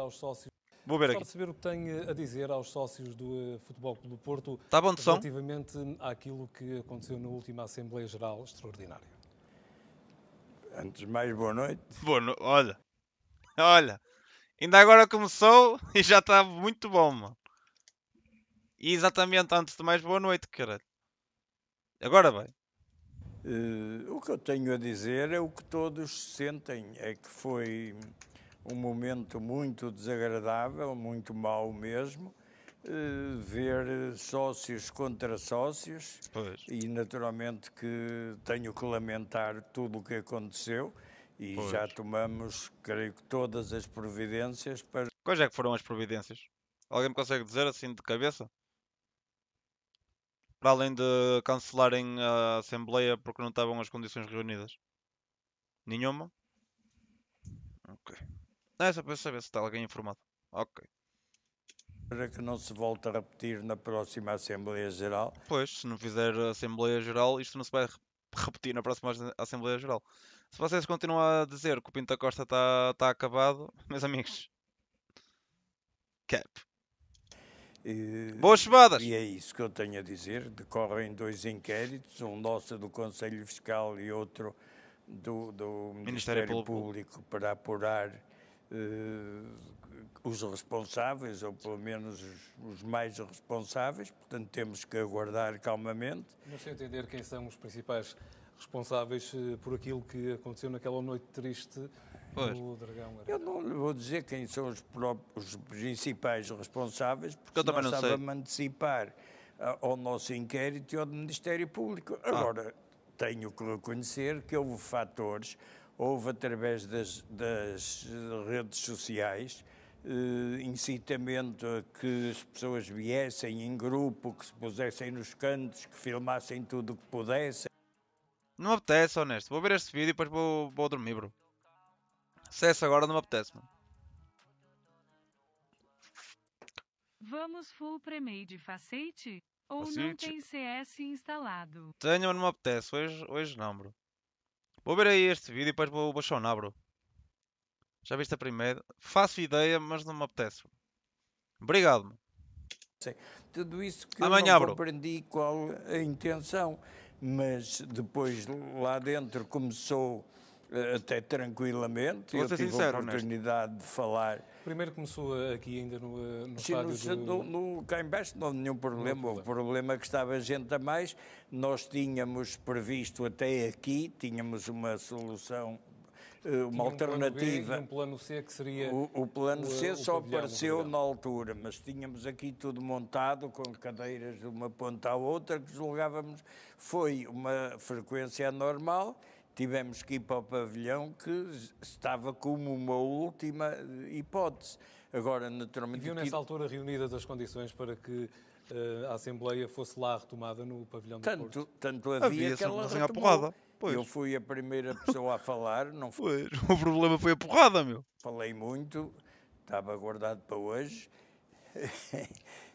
aos sócios. Vou ver aqui. saber o que tem a dizer aos sócios do eh, Futebol Clube do Porto tá bom de som? relativamente àquilo que aconteceu na última Assembleia Geral Extraordinária. Antes de mais, boa noite. Boa no... Olha, olha, ainda agora começou e já está muito bom, mano. E exatamente antes de mais, boa noite, caralho. Agora vai. Uh, o que eu tenho a dizer é o que todos sentem, é que foi um momento muito desagradável, muito mau mesmo, eh, ver sócios contra sócios pois. e naturalmente que tenho que lamentar tudo o que aconteceu e pois. já tomamos, creio que todas as providências para... Quais é que foram as providências? Alguém me consegue dizer assim de cabeça? Para além de cancelarem a Assembleia porque não estavam as condições reunidas? Nenhuma? Ok. Não é só para saber se está alguém informado. Ok. Para que não se volte a repetir na próxima Assembleia Geral. Pois, se não fizer Assembleia Geral, isto não se vai repetir na próxima Assembleia Geral. Se vocês continuam a dizer que o Pinto da Costa está está acabado, meus amigos. Cap. E, Boas chevadas! E é isso que eu tenho a dizer. Decorrem dois inquéritos, um nosso do Conselho Fiscal e outro do, do Ministério, Ministério Público, Público para apurar eh, os responsáveis, ou pelo menos os, os, mais responsáveis, portanto temos que aguardar calmamente. Não sei entender quem são os principais responsáveis eh, por aquilo que aconteceu naquela noite triste pois. no Dragão Eu não lhe vou dizer quem são os, próprios, os principais responsáveis, porque eu também não estava-me antecipar ah, ao nosso inquérito e ao do Ministério Público. Agora, ah. tenho que reconhecer que houve fatores houve através das, das redes sociais eh, incitamento a que as pessoas viessem em grupo, que se pusessem nos cantos, que filmassem tudo o que pudessem. Não me apetece, honesto. Vou ver este vídeo e depois vou, vou dormir, bro. Cessa agora, não me apetece, mano. Vamos full pre-made facete? Ou facete. não tem CS instalado? Tenho, mas não me apetece. Hoje, hoje não, bro. Vou ver aí este vídeo e depois vou baixar bro. Já viste a primeira? Faço ideia, mas não me apetece. Obrigado. -me. Sim. Tudo isso que Amanhã, eu não compreendi qual a intenção, mas depois lá dentro começou eh, até tranquilamente. Vou Eu tive sincero, a oportunidade honesto. de falar. Primeiro começou aqui ainda no, eh, no Sim, estádio no, do... no, cá em baixo não houve nenhum problema. O problema que estava gente a mais. Nós tínhamos previsto até aqui, tínhamos uma solução eh, uma alternativa. plano B, um plano C que seria. O, o plano o, C só apareceu na altura, mas tínhamos aqui tudo montado com cadeiras de uma ponta à outra que julgávamos foi uma frequência anormal tivemos que ir para o pavilhão que estava como uma última eh, hipótese. Agora, naturalmente. E viu nessa altura reunidas as condições para que uh, a Assembleia fosse lá retomada no pavilhão do tanto, Porto? Tanto havia, havia que ela retomou. Porrada. Pois. Eu fui a primeira pessoa a falar, não foi. o problema foi a porrada, meu. Falei muito, estava guardado para hoje.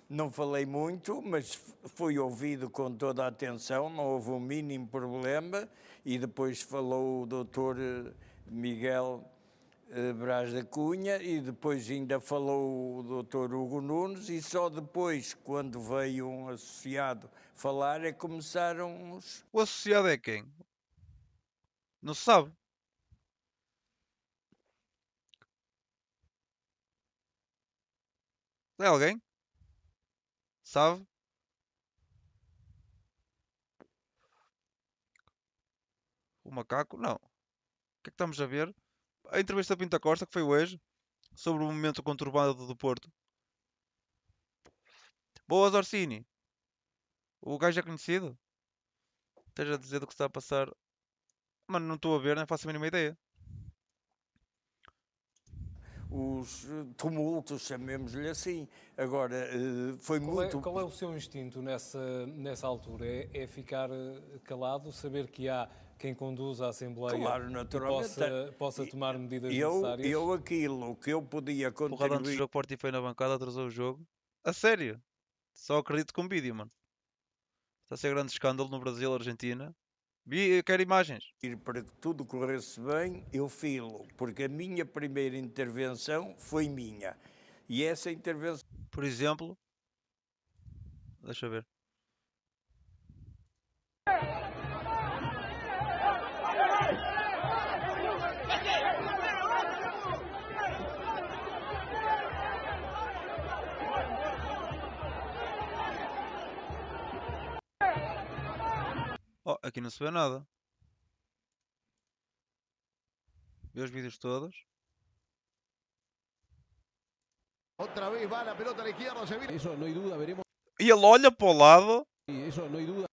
não falei muito, mas fui ouvido com toda a atenção, não houve o um mínimo problema e depois falou o doutor eh, Miguel eh, Braz da Cunha e depois ainda falou o doutor Hugo Nunes e só depois, quando veio um associado falar, é que começaram os... O associado é quem? Não se sabe. É alguém? Sabe? o macaco, não. O que é que estamos a ver? A entrevista da Pinta Costa, que foi hoje, sobre o momento conturbado do Porto. Boas, Orsini. O gajo é conhecido. Esteja a dizer do que está a passar. Mano, não estou a ver, nem faço a mínima ideia os eh, tumultos, chamemos-lhe assim. Agora, eh, foi qual é, muito. É, qual é o seu instinto nessa, nessa altura? É, é, ficar eh, calado, saber que há quem conduz a Assembleia claro, naturalmente. Possa, possa tomar medidas eu, necessárias. Eu aquilo que eu podia contribuir... o antes do jogo, Porto foi na bancada, atrasou o jogo. A sério? Só acredito com vídeo, mano. Está a ser grande escândalo no Brasil, Argentina. Vi, quero imagens. E para que tudo corresse bem, eu filo, porque a minha primeira intervenção foi minha. E essa intervenção. Por exemplo. Deixa eu ver. Oh, aqui não se vê nada. Vê os vídeos todos. Outra vez vai a pelota à se vira. Isso não há dúvida, veremos. E ele olha para o lado. Isso não há dúvida.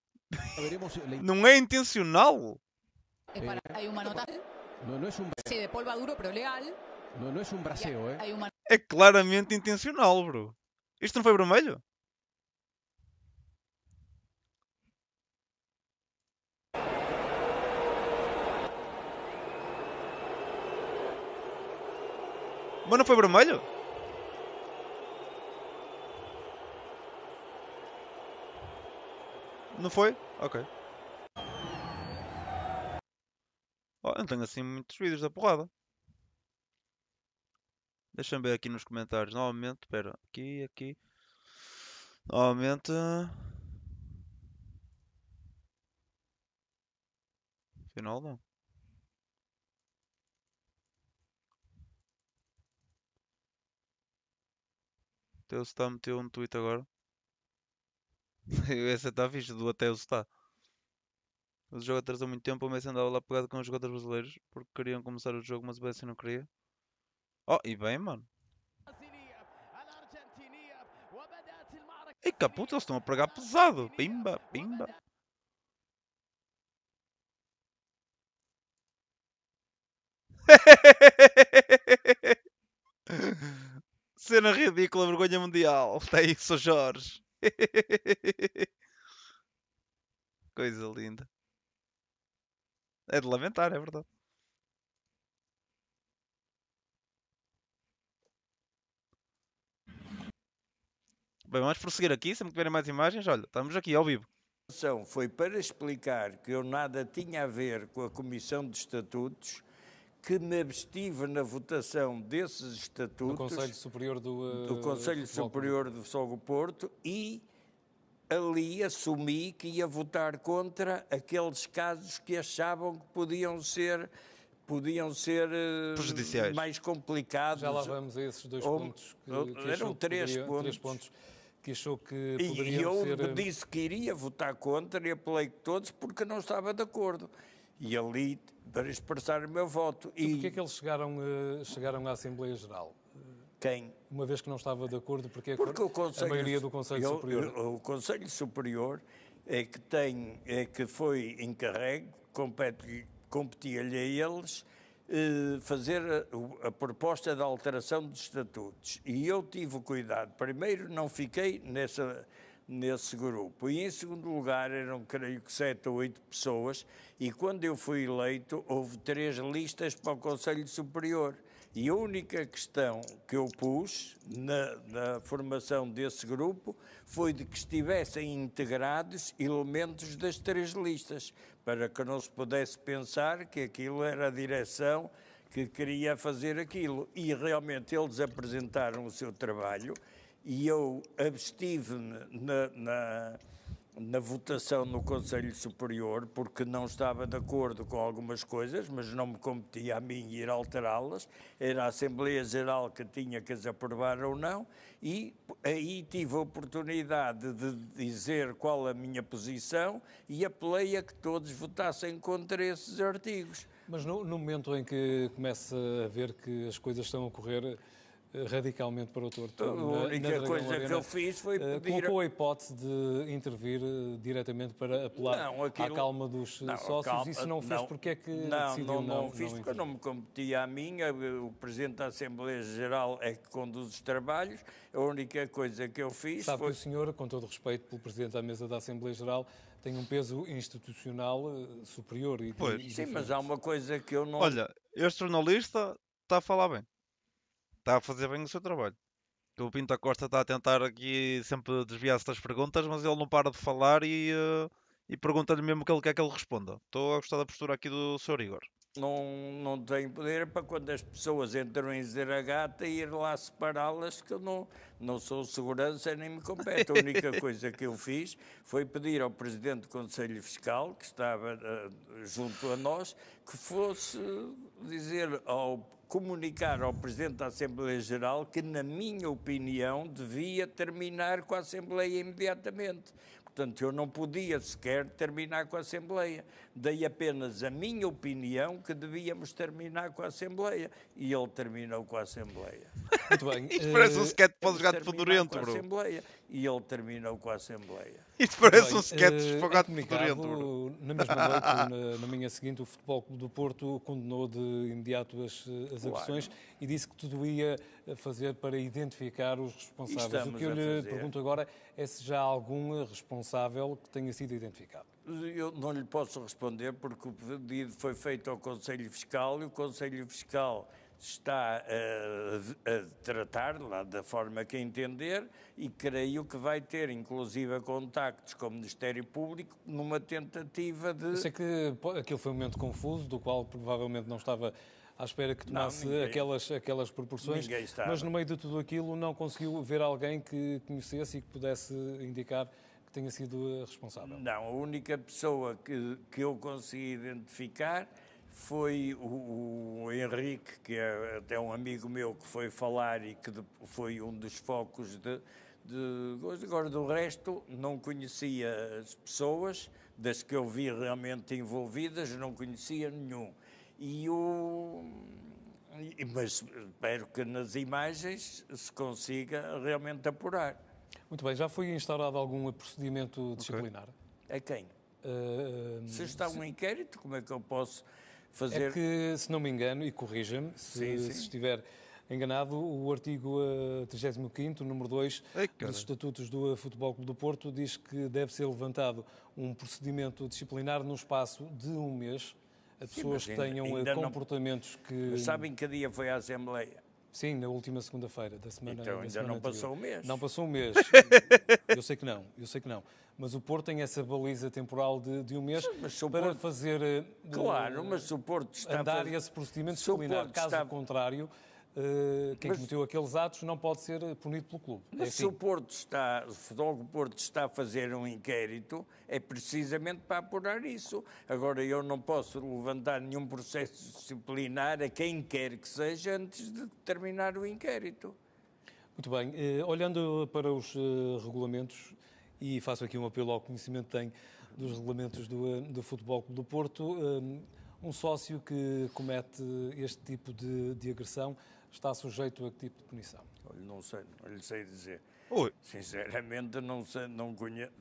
Veremos... não é intencional. É para... uma nota. Não, não é um de duro, legal. Não, não é um É claramente intencional, bro. Isto não foi vermelho? Mas não foi vermelho? Não foi? Ok. Oh, não tenho assim muitos vídeos da porrada. Deixa-me ver aqui nos comentários novamente. Espera, aqui, aqui. Novamente. Final não. Até o Sotá meteu um tweet agora. Essa é está fixe do até o Sotá. O jogo atrasou muito tempo, o Messi andava lá pegado com os jogadores brasileiros porque queriam começar o jogo, mas o Messi não queria. Oh, e bem, mano. Ei, caputa, eles estão a pregar pesado. Pimba, pimba. cena ridícula, vergonha mundial. Está aí, sou Jorge. Coisa linda. É de lamentar, é verdade. Bem, vamos prosseguir aqui. Se me tiverem mais imagens, olha, estamos aqui ao vivo. Foi para explicar que eu nada tinha a ver com a Comissão de Estatutos que me abstive na votação desses estatutos. Do Conselho Superior do. Uh, do Conselho Futebol Superior do Sogo Porto e ali assumi que ia votar contra aqueles casos que achavam que podiam ser podiam ser eh, Prejudiciais. mais complicados. Já lá vamos a esses dois Ou, pontos. Que, que eram três, poderia, pontos. três pontos que achou que poderiam e eu ser... Eh, disse que iria votar contra e apelei todos porque não estava de acordo e ali para expressar o meu voto. E, porquê é que eles chegaram, eh, chegaram à Assembleia Geral? Quem? Uma vez que não estava de acordo, porque, é porque a, Conselho, a maioria do Conselho eu, Superior... o Conselho Superior é que, tem, é que foi encarregue, competia-lhe a eles eh, fazer a, a, proposta de alteração dos estatutos. E eu tive cuidado, primeiro não fiquei nessa nesse grupo. E em segundo lugar eram, creio que, sete ou oito pessoas, e quando eu fui eleito houve três listas para o Conselho Superior. E a única questão que eu pus na, na formação desse grupo foi de que estivessem integrados elementos das três listas, para que não se pudesse pensar que aquilo era a direção que queria fazer aquilo. E realmente eles apresentaram o seu trabalho e eu abstive-me na, na, na, votação no Conselho Superior porque não estava de acordo com algumas coisas, mas não me competia a mim ir alterá-las. Era a Assembleia Geral que tinha que as aprovar ou não, e aí tive a oportunidade de dizer qual a minha posição e apelei a que todos votassem contra esses artigos. Mas no, no, momento em que começa a ver que as coisas estão a ocorrer radicalmente para o torto. Então, a única coisa Lorena, que eu fiz foi eh, pedir... Colocou a hipótese de intervir eh, diretamente para apelar não, aquilo... à calma dos eh, não, sócios. Calma... Isso não fez. Não, Porquê é que não, decidiu não, não, não fiz, não porque eu não me competia a minha. O Presidente da Assembleia Geral é que conduz os trabalhos. A única coisa que eu fiz Sabe foi... que o senhor, com todo respeito pelo Presidente da Mesa da Assembleia Geral, tem um peso institucional superior. E, pois. sim, mas há uma coisa que eu não... Olha, este jornalista está a falar bem está a fazer bem o seu trabalho. O Pinto Costa está a tentar aqui sempre desviar-se das perguntas, mas ele não para de falar e, uh, e pergunta-lhe mesmo o que ele quer que ele responda. Estou a gostar da postura aqui do Sr. Igor. Não, não tenho poder para quando as pessoas entram em Zeragata ir lá separá-las, que eu não, não sou segurança nem me compete. A única coisa que eu fiz foi pedir ao Presidente do Conselho Fiscal, que estava uh, junto a nós, que fosse dizer ao comunicar ao Presidente da Assembleia Geral que, na minha opinião, devia terminar com a Assembleia imediatamente. Portanto, eu não podia sequer terminar com a Assembleia. Dei apenas a minha opinião que devíamos terminar com a Assembleia. E ele terminou com a Assembleia. Muito bem. Isto parece um eh, sketch para jogar de fedorento, Bruno. E ele terminou com a Assembleia. E parece um eh, sketch uh, fogado de Na mesma noite, na, na, manhã seguinte, o Futebol Clube do Porto condenou de imediato as, as agressões claro. e disse que tudo ia fazer para identificar os responsáveis. o que eu lhe fazer. pergunto agora é se já há algum responsável que tenha sido identificado. Eu não lhe posso responder porque o pedido foi feito ao Conselho Fiscal e o Conselho Fiscal está a, a tratar lá da forma que entender e creio que vai ter, inclusive, contactos com o Ministério Público numa tentativa de. Eu sei que aquele foi um momento confuso, do qual provavelmente não estava à espera que tomasse não, ninguém, aquelas, aquelas proporções. Mas no meio de tudo aquilo não conseguiu ver alguém que conhecesse e que pudesse indicar que tenha sido responsável. Não, a única pessoa que, que eu consegui identificar foi o, o, Henrique, que é até um amigo meu que foi falar e que de, foi um dos focos de, de. Agora, do resto, não conhecia as pessoas, das que eu vi realmente envolvidas, não conhecia nenhum. E o mas espero que nas imagens se consiga realmente apurar. Muito bem, já foi instaurado algum procedimento disciplinar? Okay. A quem? Uh, se está se... um inquérito, como é que eu posso fazer. É que, se não me engano, e corrija-me se, se, estiver enganado, o artigo 35, número 2 Ei, dos Estatutos do Futebol Clube do Porto diz que deve ser levantado um procedimento disciplinar no espaço de um mês. a pessoas Sim, ainda, tenham eh, comportamentos não... que. Mas sabem que dia foi a Assembleia? Sim, na última segunda-feira da semana. Então da ainda semana não passou um mês. Não passou um mês. eu sei que não, eu sei que não. Mas o Porto tem essa baliza temporal de, de um mês para Porto, fazer. Eh, claro, uh, mas o Porto está. Andar a fazer, esse procedimento disciplinar. Caso está... contrário, eh, quem mas, cometeu aqueles atos não pode ser punido pelo clube. Mas é se o Porto está, se o Porto está a fazer um inquérito, é precisamente para apurar isso. Agora eu não posso levantar nenhum processo disciplinar a quem quer que seja antes de terminar o inquérito. Muito bem. Uh, olhando para os uh, regulamentos, e faço aqui um apelo ao conhecimento que tenho dos regulamentos do, do Futebol Clube do Porto, um sócio que comete este tipo de, de agressão está sujeito a que tipo de punição? Olha, não sei, não lhe sei dizer. Oi. Sinceramente, não, sei, não, conheço,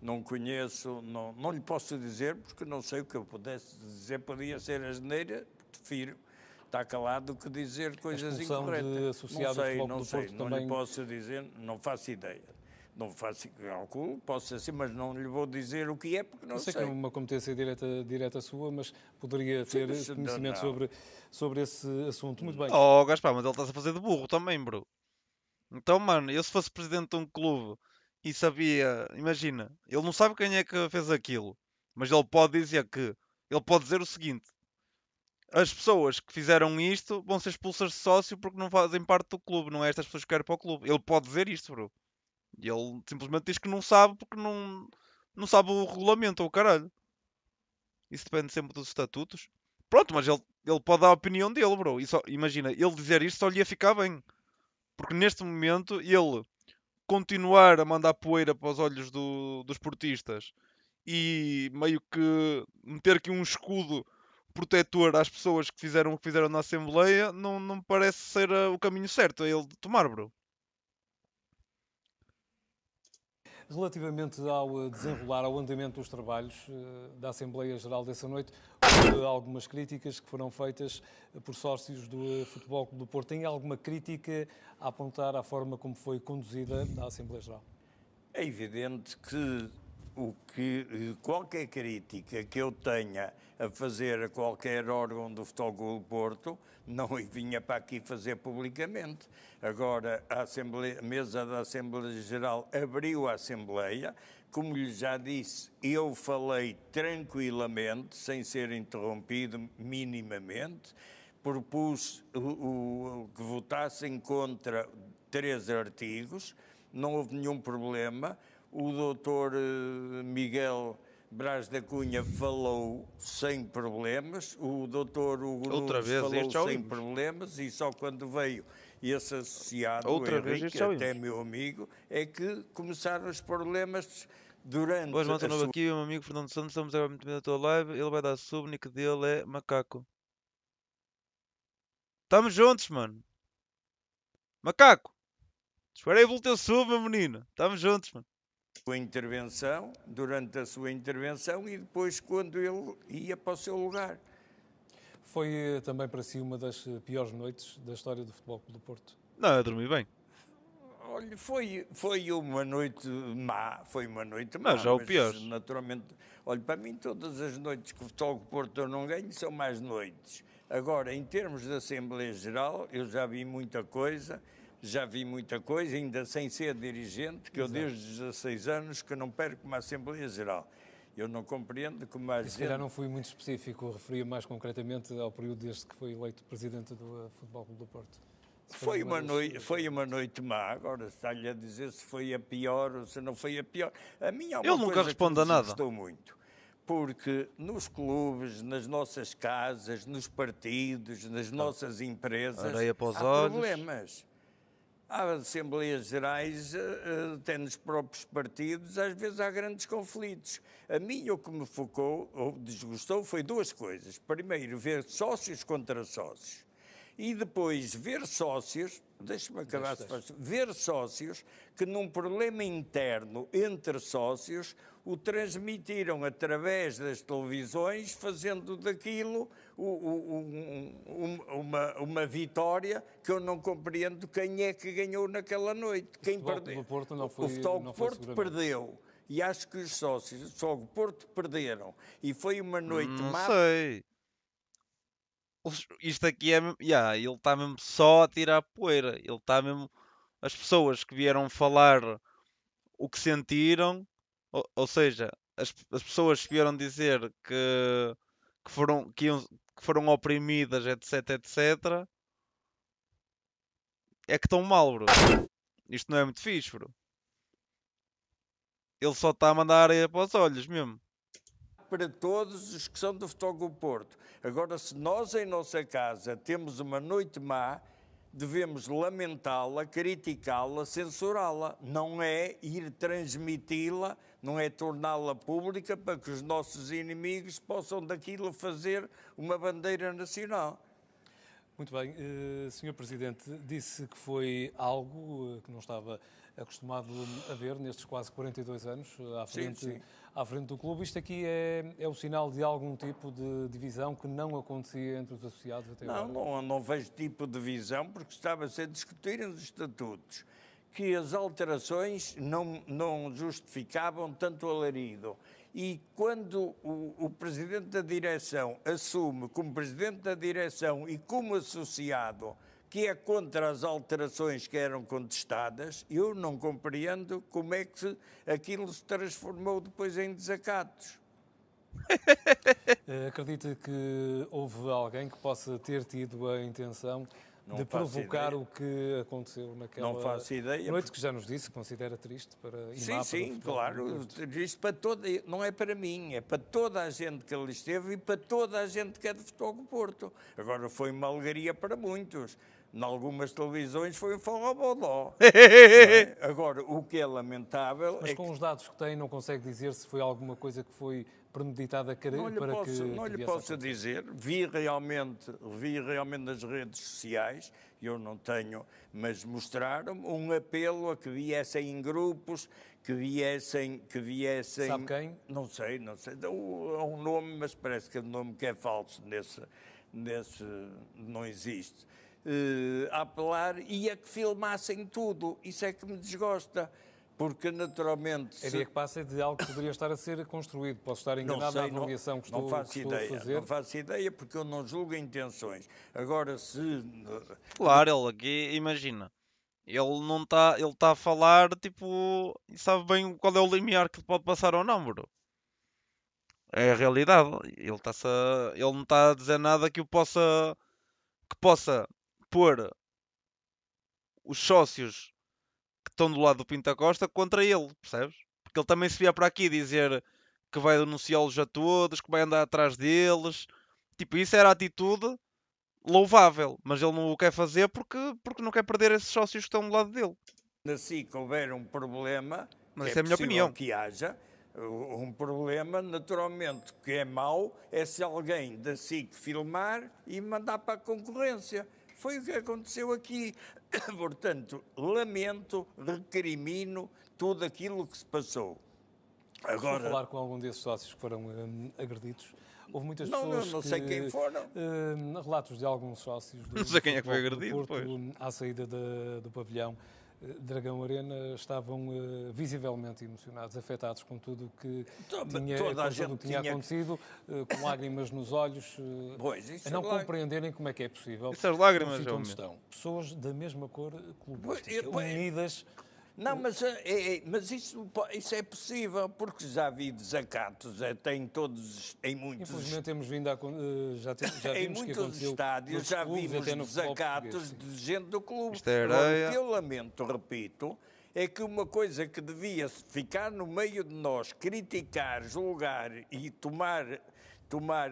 não conheço, não, não lhe posso dizer, porque não sei o que eu pudesse dizer. Podia ser a geneira, prefiro estar calado que dizer coisas incorretas. De associado não sei, não sei, não lhe posso dizer, não faço ideia não faço cálculo, posso ser assim, mas não lhe vou dizer o que é, porque não sei. sei. sei que é uma competência direta, direta sua, mas poderia ter Sim, conhecimento não, não. sobre, sobre esse assunto. Muito bem. Oh, Gaspar, mas ele está-se a fazer de burro também, bro. Então, mano, eu se fosse presidente de um clube e sabia, imagina, ele não sabe quem é que fez aquilo, mas ele pode dizer que, ele pode dizer o seguinte: as pessoas que fizeram isto vão ser expulsas de sócio porque não fazem parte do clube, não é estas pessoas que querem para o clube. Ele pode dizer isto, bro. E ele simplesmente diz que não sabe porque não, não sabe o regulamento ou o caralho. Isso depende sempre dos estatutos. Pronto, mas ele, ele pode dar a opinião dele, bro. E só, imagina, ele dizer isto só lhe ia ficar bem. Porque neste momento ele continuar a mandar poeira para os olhos do, dos portistas e meio que meter aqui um escudo protetor às pessoas que fizeram o que fizeram na Assembleia não, não parece ser eh, o caminho certo a ele tomar, bro. Relativamente ao eh, desenrolar, ao andamento dos trabalhos eh, da Assembleia Geral dessa noite, houve algumas críticas que foram feitas eh, por sócios do Futebol Clube do Porto. Tem alguma crítica a apontar à forma como foi conduzida a Assembleia Geral? É evidente que o que qualquer crítica que eu tenha a fazer a qualquer órgão do Futebol Porto não vinha para aqui fazer publicamente. Agora, a, Assembleia, a mesa da Assembleia Geral abriu a Assembleia, como lhe já disse, eu falei tranquilamente, sem ser interrompido minimamente, propus o, o, que votassem contra três artigos, não houve nenhum problema o doutor eh, Miguel Brás da Cunha falou sem problemas, o doutor Hugo Outra Nunes vez, falou sem ouvimos. problemas e só quando veio esse associado, Outra Henrique, vez até meu amigo, é que começaram os problemas durante Boas ontem sua... aqui, o meu amigo Fernando Santos, estamos agora muito bem na tua live, ele vai dar sub, nick dele é Macaco. Estamos juntos, mano. Macaco! Esperei o teu sub, meu menino. Estamos juntos, mano sua intervenção, durante a sua intervenção e depois quando ele ia para o seu lugar. Foi eh, também para si uma das eh, piores noites da história do Futebol do Porto? Não, eu dormi bem. Olha, foi, foi uma noite má, foi uma noite má. Mas já o pior. Naturalmente, olha, para mim todas as noites que o Futebol do Porto eu não ganho são mais noites. Agora, em termos de Assembleia Geral, eu já vi muita coisa já vi muita coisa, ainda sem ser dirigente, que Exato. eu desde 16 anos que não perco uma Assembleia Geral. Eu não compreendo como a gente... Se não fui muito específico, referia mais concretamente ao período desde que foi eleito presidente do eh, Futebol Clube do Porto. Foi uma, noite, foi eh, uma noite má, agora está-lhe a dizer se foi a pior ou se não foi a pior. A minha é uma Ele nunca responde a nada. muito porque nos clubes, nas nossas casas, nos partidos, nas tá. nossas empresas, há problemas. Há Assembleias Gerais, até eh, eh, nos próprios partidos, às vezes há grandes conflitos. A mim, o que me focou, ou desgostou, foi duas coisas. Primeiro, ver sócios contra sócios. E depois, ver sócios, deixa-me acabar, se faz, ver sócios que num problema interno entre sócios o transmitiram através das televisões, fazendo daquilo uma, uma vitória que eu não compreendo quem é que ganhou naquela noite. Quem perdeu? Porto não foi, o futebol Porto perdeu. E acho que os sócios do Futebol Porto perderam. E foi uma noite má. Não sei. Isto aqui é. Yeah, ele está mesmo só a tirar a poeira. Ele está mesmo. As pessoas que vieram falar o que sentiram, ou, ou seja, as, as pessoas que vieram dizer que que foram que, iam, que foram oprimidas, etc, etc, é que estão mal, bro. Isto não é muito fixe, bro. Ele só está a mandar areia para os olhos mesmo. Para todos os que são do Futebol Porto. Agora, se nós em nossa casa temos uma noite má, devemos lamentá-la, criticá-la, censurá-la. Não é ir transmiti-la não é torná-la pública para que os nossos inimigos possam daquilo fazer uma bandeira nacional. Muito bem, eh, Sr. Presidente, disse que foi algo eh, que não estava acostumado a ver nestes quase 42 anos eh, à frente, sim, sim. À frente do clube. Isto aqui é, é o sinal de algum tipo de divisão que não acontecia entre os associados até não, agora? Não, não vejo tipo de divisão, porque estava-se a discutir os estatutos que as alterações não, não justificavam tanto alarido. E quando o, o presidente da direção assume, como presidente da direção e como associado, que é contra as alterações que eram contestadas, eu não compreendo como é que aquilo se transformou depois em desacatos. Eh, acredita que houve alguém que possa ter tido a intenção não de provocar ideia. o que aconteceu naquela não faço ideia, noite, porque... que já nos disse que considera triste para Sim, sim, claro, triste para toda, não é para mim, é para toda a gente que ali esteve e para toda a gente que é de futebol do Porto. Agora foi uma alegria para muitos. Em algumas televisões foi um forró-bodó. é? Agora, o que é lamentável Mas é com que... os dados que tem, não consegue dizer se foi alguma coisa que foi premeditada para não lhe posso, que Não lhe posso dizer, vi realmente, vi realmente nas redes sociais, eu não tenho, mas mostraram um apelo a que viessem em grupos, que viessem, que viessem... Sabe quem? Não sei, não sei, há é é um nome, mas parece que é um nome que é falso nesse, nesse não existe. Uh, a apelar e a que filmassem tudo, isso é que me desgosta porque naturalmente... A ideia que passa é de algo que poderia estar a ser construído. Posso estar enganado não sei, avaliação que estou, não faço que estou ideia, a fazer? Não faço ideia, porque eu não julgo intenções. Agora, se... Claro, ele aqui, imagina, ele não está ele está a falar, tipo, sabe bem qual é o limiar que pode passar ao número. É a realidade. Ele, tá a, ele não está a dizer nada que o possa... que possa pôr os sócios que estão do lado do Pinta Costa contra ele, percebes? Porque ele também se vier para aqui dizer que vai denunciá-los a todos, que vai andar atrás deles. Tipo, isso era a atitude louvável, mas ele não o quer fazer porque, porque não quer perder esses sócios que estão do lado dele. Na SIC houver um problema, mas é, é a minha opinião. que haja, uh, um problema, naturalmente, que é mau é se alguém da SIC filmar e mandar para a concorrência. Foi o que aconteceu aqui. Portanto, lamento, recrimino tudo aquilo que se passou. Agora... falar com algum desses sócios que foram hum, agredidos. Houve muitas não, pessoas. Não, não que, sei quem foram. Hum, relatos de alguns sócios. Do, não sei quem é que foi agredido. Porto, à saída de, do pavilhão Dragão Arena estavam uh, visivelmente emocionados, afetados com tudo o que tinha, toda a gente tinha, tinha acontecido, que... Eh, com lágrimas nos olhos, uh, pois, é não lá... compreenderem como é que é possível. Essas lágrimas, assim onde estão pessoas da mesma cor clubística, tipo, unidas. Eu não, mas, eh, é, é, mas isso, isso é possível, porque já vi desacatos até eh, em todos, em muitos... Infelizmente temos vindo a... Eh, já, temos, já em muitos estádios já clubes, vimos desacatos de gente do clube. Isto é areia. O que eu lamento, repito, é que uma coisa que devia ficar no meio de nós, criticar, julgar e tomar tomar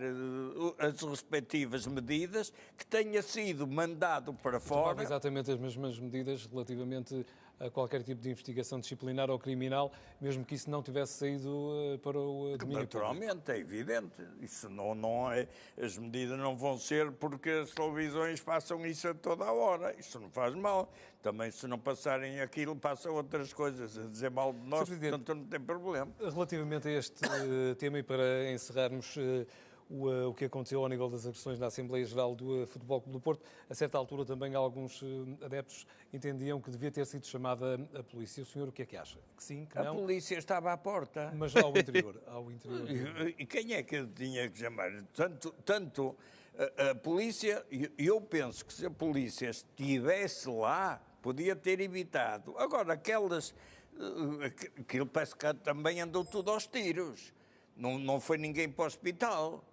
as respectivas medidas, que tenha sido mandado para fora. Tomava exatamente as mesmas medidas relativamente a qualquer tipo de investigação disciplinar ou criminal, mesmo que isso não tivesse saído eh, para o eh, domínio Naturalmente, público. é evidente. Isso não, não é, as medidas não vão ser porque as televisões passam isso a toda a hora. Isso não faz mal. Também se não passarem aquilo, passam outras coisas a dizer mal de nós, portanto não tem problema. Relativamente a este eh, tema e para encerrarmos o, eh, o que aconteceu ao nível das agressões na Assembleia Geral do eh, Futebol Clube do Porto. A certa altura também alguns eh, adeptos entendiam que devia ter sido chamada a polícia. O senhor o que é que acha? Que sim, que não? A polícia estava à porta. Mas ao interior. Ao interior. E quem é que tinha que chamar? Tanto, tanto a, a polícia, eu penso que se a polícia estivesse lá, podia ter evitado. Agora, aquelas. Aquilo parece que também andou tudo aos tiros. Não, não foi ninguém para o hospital.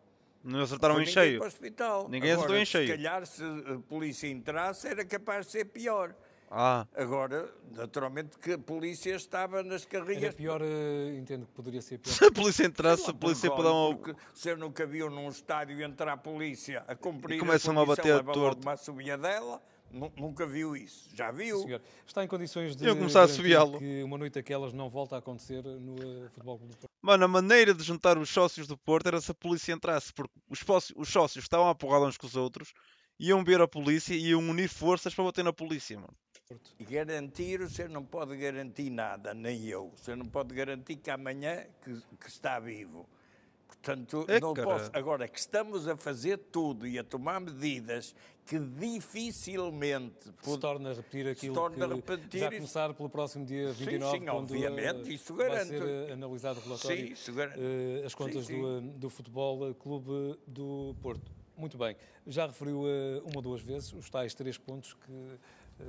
Não acertaram em cheio. Para o hospital. Ninguém Agora, acertou em cheio. Se calhar, se a polícia entrasse, era capaz de ser pior. Ah. Agora, naturalmente, que a polícia estava nas carrinhas. Era pior, uh, entendo que poderia ser pior. se a polícia entrasse, a polícia podia. Porque se eu nunca vi num estádio entrar a polícia a cumprir e começam a, a bater a torto. uma subia dela. Nunca viu isso. Já viu? Senhor, está em condições de. começar a subiá-lo. Que uma noite aquelas não volta a acontecer no uh, Futebol Clube do Porto. Mano, a maneira de juntar os sócios do Porto era se a polícia entrasse, porque os, os sócios estavam a porrada uns com os outros, iam ver a polícia e iam unir forças para bater na polícia, mano. Garantir, você não pode garantir nada, nem eu. Você não pode garantir que amanhã que, que está vivo. Portanto, é, não cara. posso. Agora que estamos a fazer tudo e a tomar medidas que dificilmente pode, se torna a repetir aquilo se torna que, a repetir já começar pelo próximo dia 29, sim, sim, quando obviamente, isso garanto. Eh, vai ser eh, analisado o relatório, sim, eh, as contas sim, do, do Futebol Clube do Porto. Muito bem, já referiu uma ou duas vezes os tais três pontos que,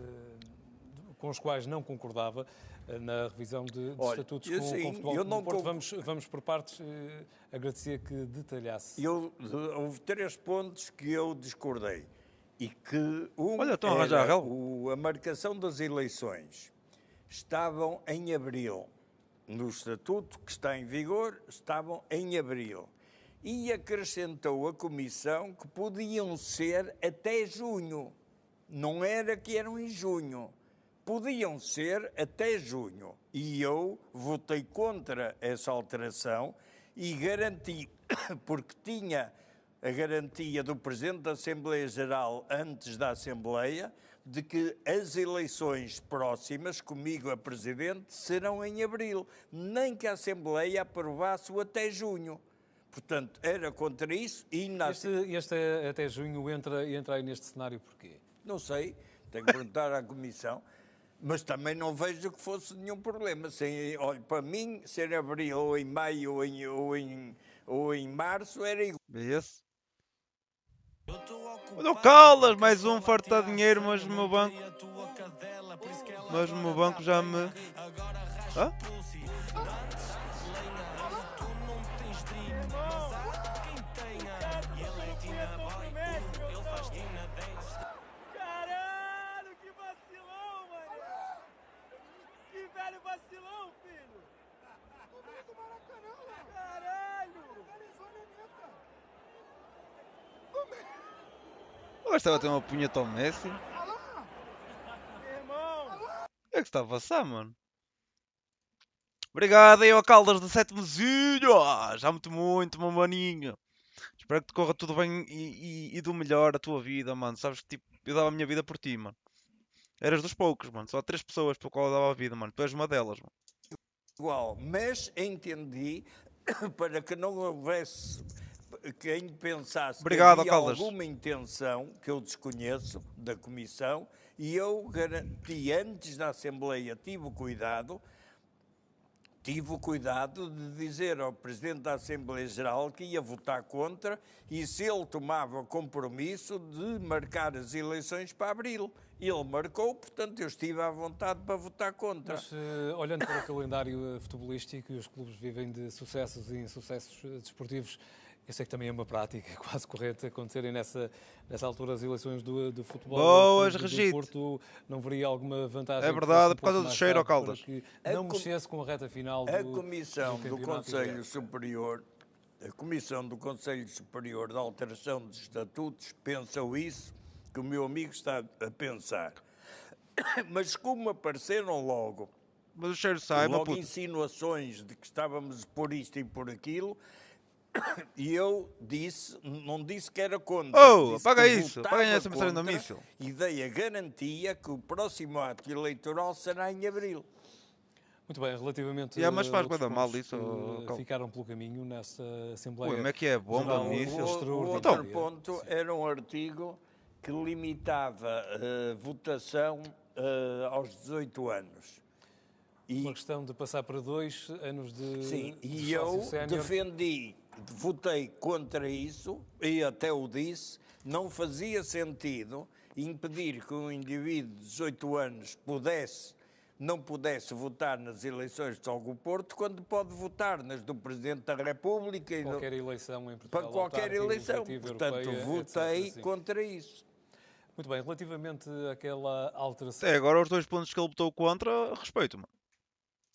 com os quais não concordava na revisão de, de Olha, estatutos com, sim, com o Futebol eu Porto. Vamos, vamos por partes, agradecia que detalhasse. Eu, houve três pontos que eu discordei e que um Olha, estão era a, o, a marcação das eleições estavam em abril. No estatuto que está em vigor, estavam em abril. E acrescentou a comissão que podiam ser até junho. Não era que eram em junho. Podiam ser até junho. E eu votei contra essa alteração e garanti, porque tinha a garantia do Presidente da Assembleia Geral antes da Assembleia de que as eleições próximas, comigo a Presidente, serão em abril, nem que a Assembleia aprovasse-o até junho. Portanto, era contra isso e na... Assim- este, este até junho entra, entra aí neste cenário porquê? Não sei, tenho que perguntar à Comissão, mas também não vejo que fosse nenhum problema. Sem, olha, para mim, ser abril ou em maio ou em, ou em, ou em março era igual. Olha o Calas, mais um fartar dinheiro, mas no meu banco. Mas no meu banco já me. Hã? Ah? estava a ter uma punheta ao Messi. É o que é que está a passar, mano? Obrigado aí ao Caldas do 7 Zinho! Ah, já muito, muito, meu maninho! Espero que te corra tudo bem e, e, e, do melhor a tua vida, mano. Sabes que tipo, eu dava a minha vida por ti, mano. Eras dos poucos, mano. Só há três pessoas para qual eu dava a vida, mano. Tu és uma delas, mano. Igual, mas entendi para que não houvesse quem pensasse Obrigado, que havia alguma intenção, que eu desconheço, da Comissão, e eu garanti antes da Assembleia, tive o cuidado, tive o cuidado de dizer ao Presidente da Assembleia Geral que ia votar contra e se ele tomava compromisso de marcar as eleições para abril. Ele marcou, portanto, eu estive à vontade para votar contra. Mas, uh, olhando para o calendário eh, futebolístico, e os clubes vivem de sucessos e insucessos eh, desportivos, eu sei que também é uma prática quase corrente acontecerem nessa, nessa altura as eleições do, do futebol. Boas, do, Do Porto não veria alguma vantagem. É verdade, um por causa do cheiro ao Caldas. Não com... mexesse com a reta final do, A Comissão do, do Conselho Superior, a Comissão do Conselho Superior da Alteração dos Estatutos pensou isso que o meu amigo está a pensar. Mas como apareceram logo. Mas o cheiro sai, Logo insinuações de que estávamos por isto e por aquilo e eu disse, não disse que era contra. Oh, apaga isso, apaga essa mensagem do míssil. E dei a garantia que o próximo ato eleitoral será em abril. Muito bem, relativamente. E é, mas faz coisa mal isso. Eh, oh, ficaram pelo caminho nessa Assembleia. Como é que é? Bomba, míssil, extraordinário. Outro então, ponto Sim. era um artigo que limitava a uh, eh, votação uh, aos 18 anos. E... Uma questão de passar para dois anos de. Sim, de e eu defendi votei contra isso e até o disse, não fazia sentido impedir que um indivíduo de 18 anos pudesse não pudesse votar nas eleições de Salgo Porto, quando pode votar nas do Presidente da República Para qualquer do... eleição em Portugal, para qualquer eleição. Portanto, europeia, votei etc, contra isso. Muito bem, relativamente àquela alteração. É, agora, os dois pontos que ele votou contra, respeito-me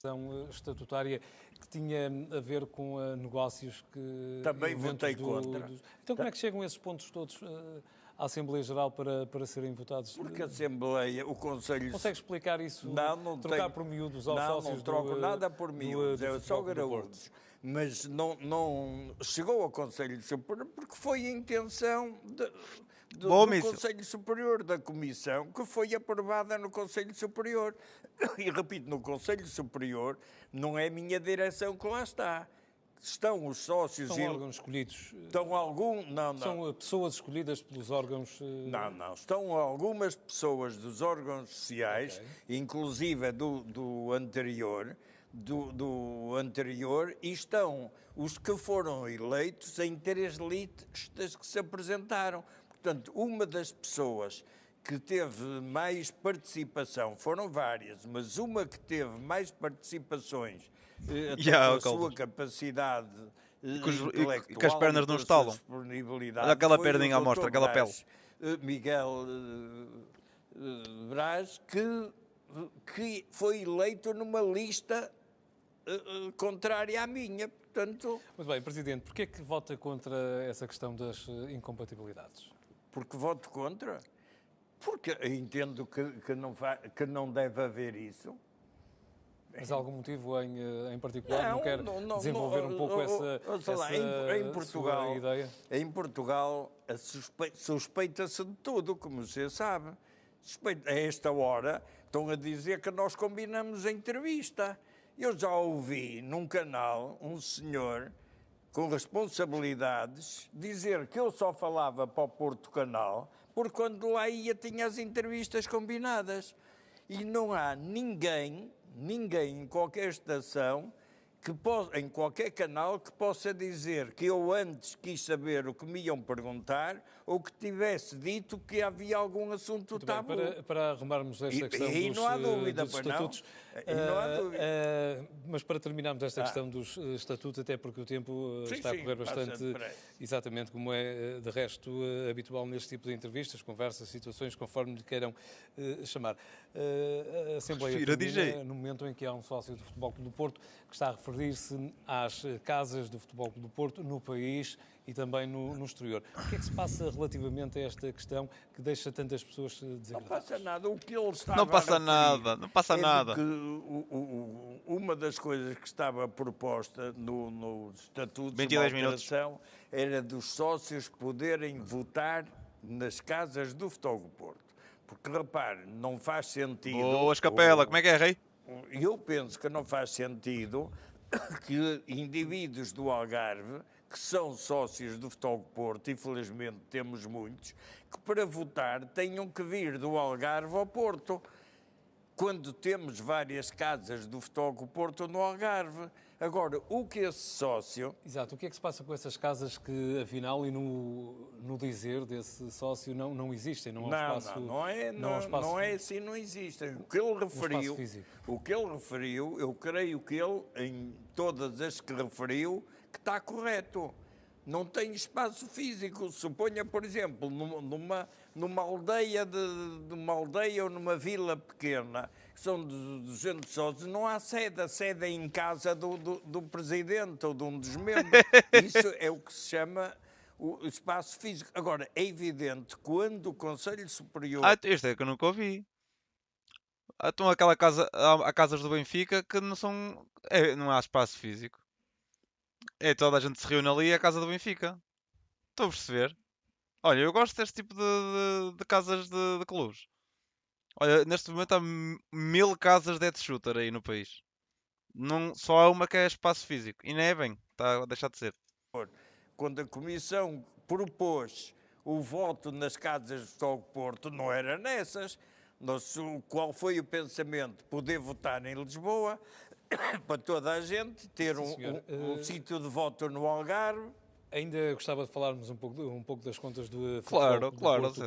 questão eh, estatutária que tinha hum, a ver com eh, negócios que. Também votei do, contra. Dos... Então, como é que chegam esses pontos todos uh, à Assembleia Geral para, para serem votados? Porque a Assembleia, o Conselho. Consegue explicar isso? Não, não Trocar tenho... por miúdos aos não, sócios? Não, não troco do, nada por miúdos, do, é só graúdos. Mas não, não chegou ao Conselho Superior porque foi a intenção de, Bom, do Conselho Superior da Comissão que foi aprovada no Conselho Superior. e repito, no Conselho Superior não é a minha direção que lá está estão os sócios... São e... órgãos escolhidos. Eh, estão algum... Não, não. São eh, pessoas escolhidas pelos órgãos... Eh, não, não. Estão algumas pessoas dos órgãos sociais, okay. inclusive do, do anterior, do, do, anterior, e estão os que foram eleitos em três listas que se apresentaram. Portanto, uma das pessoas que teve mais participação, foram várias, mas uma que teve mais participações, eh, até yeah, eh, a sua capacidade e que, as pernas não estalam. aquela perna em amostra, aquela pele. Eh, Miguel Braz, que, que foi eleito numa lista contrária à minha. Portanto... Muito bem, Presidente, porquê é que vota contra essa questão das incompatibilidades? Porque voto contra? Porque entendo que, que, não, que não deve haver isso. Mas há algum motivo em, eh, em particular? Não, não quer não, não, desenvolver um pouco essa, lá, em, em Portugal, ideia? Em Portugal suspe, suspeita-se de tudo, como você sabe. Suspeita, a esta hora estão a dizer que nós combinamos a entrevista. Eu já ouvi num canal um senhor com responsabilidades dizer que eu só falava para o Porto Canal porque quando lá ia tinha as entrevistas combinadas. E não há ninguém, ninguém em qualquer estação, que possa, em qualquer canal, que possa dizer que eu antes quis saber o que me iam perguntar ou que tivesse dito que havia algum assunto Muito tabu. Bem, para, para, arrumarmos esta questão e, e não dos, há eh, dúvida, dos estatutos... Não é, não há ah, dúvida. Ah, mas para terminarmos esta ah. questão dos eh, estatutos, até porque o tempo eh, sim, está sim, a correr bastante, bastante exatamente como é eh, de resto habitual neste tipo de entrevistas, conversas, situações, conforme lhe queiram uh, chamar. a Assembleia Respira, termina, no momento em que há um sócio do Futebol Clube do Porto que está a referir-se às casas do Futebol Clube do Porto no país e também no, no, exterior. O que é que se passa relativamente a esta questão que deixa tantas pessoas eh, desagradadas? Não passa nada. O que ele estava Não passa nada, não passa é nada. Que, o, o, uma das coisas que estava proposta no, no Estatuto de Alteração era dos sócios poderem votar nas casas do Fotógrafo Porto. Porque, repare, não faz sentido... Boas, Capela, como é que é, Rei? Eu penso que não faz sentido que indivíduos do Algarve que são sócios do Futebol Porto, e temos muitos, que para votar tenham que vir do Algarve ao Porto. Quando temos várias casas do Futebol Porto no Algarve. Agora, o que esse sócio. Exato, o que é que se passa com essas casas que, afinal, e no, no dizer desse sócio, não, não existem? Não, há espaço, não, não, é, não, não, espaço, não é, é assim, não existem. O que ele referiu. o que ele referiu, eu creio que ele, em todas as que referiu, que está correto. Não tem espaço físico. Suponha, por exemplo, numa, numa aldeia de, de uma aldeia ou numa vila pequena, que são 200 sócios, não há sede. A sede é em casa do, do, do presidente ou de um dos membros. Isso é o que se chama o espaço físico. Agora, é evidente quando o Conselho Superior. Ah, este é que eu nunca ouvi. Ah, então, aquela casa, há, há casas do Benfica que não são. É, não há espaço físico. É, toda a gente se reúne ali à é casa do Benfica. Estou a perceber. Olha, eu gosto deste tipo de, de, de casas de, de, clubes. Olha, neste momento há mil casas de shooter aí no país. Não, só há uma que é espaço físico. E nem é bem, está a deixar de ser. Quando a Comissão propôs o voto nas casas de Togo Porto, não era nessas. Nosso, qual foi o pensamento? Poder votar em Lisboa, para toda a gente, ter Sim, um, um, um uh... sítio de voto no Algarve. Ainda gostava de falarmos um pouco, um pouco das contas do eh, Claro, do claro. Porto,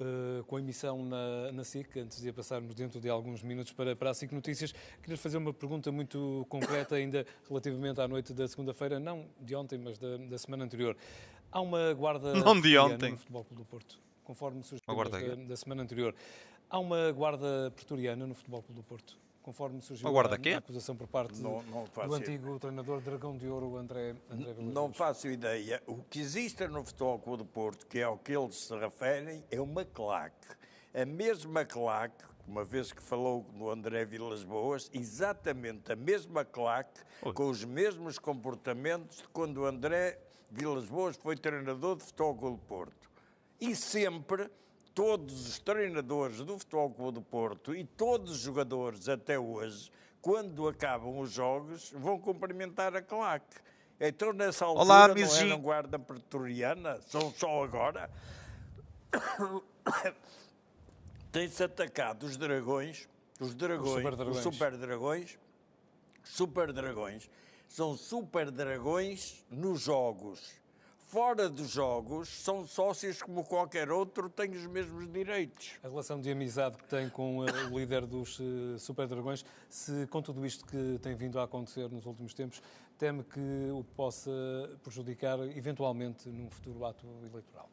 uh, com a emissão na, na SIC, antes de passarmos dentro de alguns minutos para, para a SIC Notícias, queria fazer uma pergunta muito concreta ainda relativamente à noite da segunda-feira, não de ontem, mas da, da semana anterior. Há uma guarda não de ontem. no Futebol Clube do Porto, conforme surgiu da, da semana anterior. Há uma guarda pretoriana no Futebol Clube do Porto conforme surgiu a, a, acusação por parte não, não do antigo ideia. treinador Dragão de Ouro, André, André Não, não faço ideia. O que existe no Futebol Clube do Porto, que é ao que eles se referem, é uma claque. A mesma claque, uma vez que falou no André Vilas Boas, exatamente a mesma claque, Oi. com os mesmos comportamentos de quando o André Vilas Boas foi treinador de Futebol Clube do Porto. E sempre todos os treinadores do Futebol Clube do Porto e todos os jogadores até hoje, quando acabam os jogos, vão cumprimentar a claque. Então, nessa altura, Olá, não um é guarda pretoriana, são só agora. Tem-se atacado os dragões, os dragões, super dragões, os super dragões, super dragões. São super dragões nos jogos fora dos jogos, são sócios como qualquer outro, têm os mesmos direitos. A relação de amizade que tem com eh, o líder dos eh, Super Dragões, se com tudo isto que tem vindo a acontecer nos últimos tempos, teme que o possa prejudicar eventualmente num futuro ato eleitoral?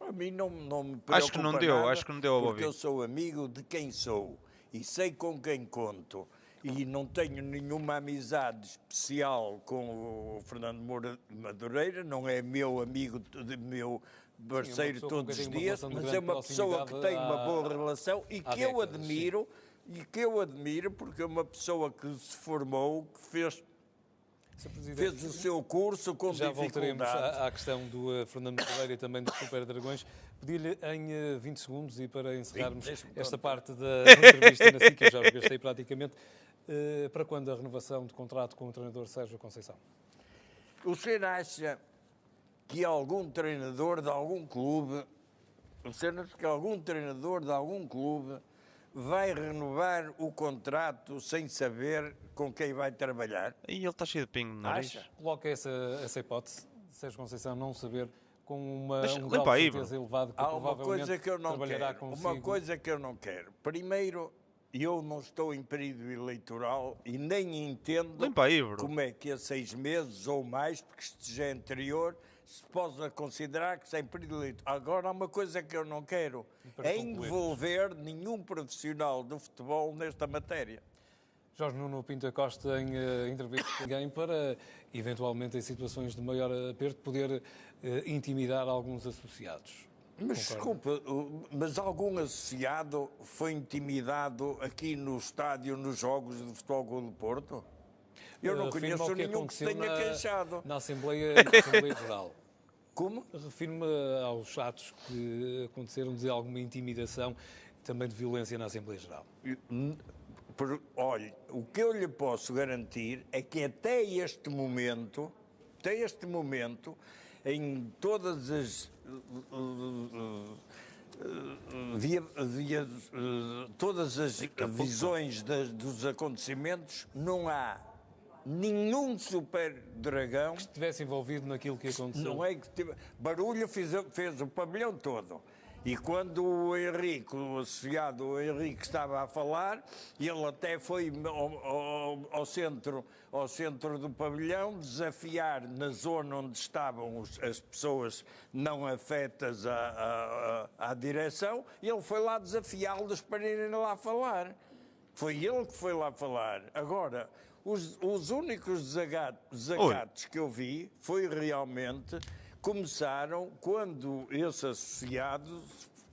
A mim não, não me preocupa Acho que não deu, nada, acho que não deu a Porque eu sou amigo de quem sou e sei com quem conto e não tenho nenhuma amizade especial com o Fernando Moura Madureira, não é meu amigo, meu parceiro Sim, todos os dias, mas é uma pessoa que tem uma boa relação e que eu admiro, e que eu admiro porque é uma pessoa que se formou, que fez fez o seu curso com Já voltaremos à, à, questão do uh, Fernando Madureira e também dos Super Dragões. Pedi-lhe em uh, eh, 20 segundos e para encerrarmos Sim, esta parte da, da entrevista na SIC, eu já gastei praticamente, eh, para quando a renovação de contrato com o treinador Sérgio Conceição? O senhor acha que algum treinador de algum clube, o senhor acha que algum treinador de algum clube vai renovar o contrato sem saber com quem vai trabalhar? E ele está cheio de pingo no nariz. Acha? Coloca essa, essa hipótese, Sérgio Conceição não saber com uma, Deixa, um grau de certeza elevado que Há uma coisa que eu não quero. Uma coisa que eu não quero. Primeiro, e eu não estou em período eleitoral e nem entendo aí, como é que a seis meses ou mais, porque esteja é anterior, se possa considerar que sem período eleitoral. Agora, há uma coisa que eu não quero, é envolver nenhum profissional do futebol nesta matéria. Jorge Nuno Pinto Costa em uh, entrevista com alguém para, eventualmente em situações de maior aperto, poder uh, intimidar alguns associados. Mas Concordo. desculpa, mas algum associado foi intimidado aqui no estádio nos jogos de futebol do Porto? Eu não conheço que nenhum que se tenha na, queixado. Na Assembleia, na Assembleia Geral. Como? Refiro-me aos atos que aconteceram de alguma intimidação também de violência na Assembleia Geral. Olhe, o que eu lhe posso garantir é que até este momento, até este momento, em todas as via, via eh, todas as visões dos acontecimentos, não há nenhum super dragão que estivesse envolvido naquilo que aconteceu. Não é que barulho fez, fez o pavilhão todo. E quando o Henrique, o associado Henrique estava a falar, ele até foi ao, ao, ao, centro, ao centro do pavilhão desafiar na zona onde estavam os, as pessoas não afetas à, à, à direção, ele foi lá desafiá-los para irem lá falar. Foi ele que foi lá falar. Agora, os, os únicos desagatos, desagatos que eu vi foi realmente começaram quando esse associado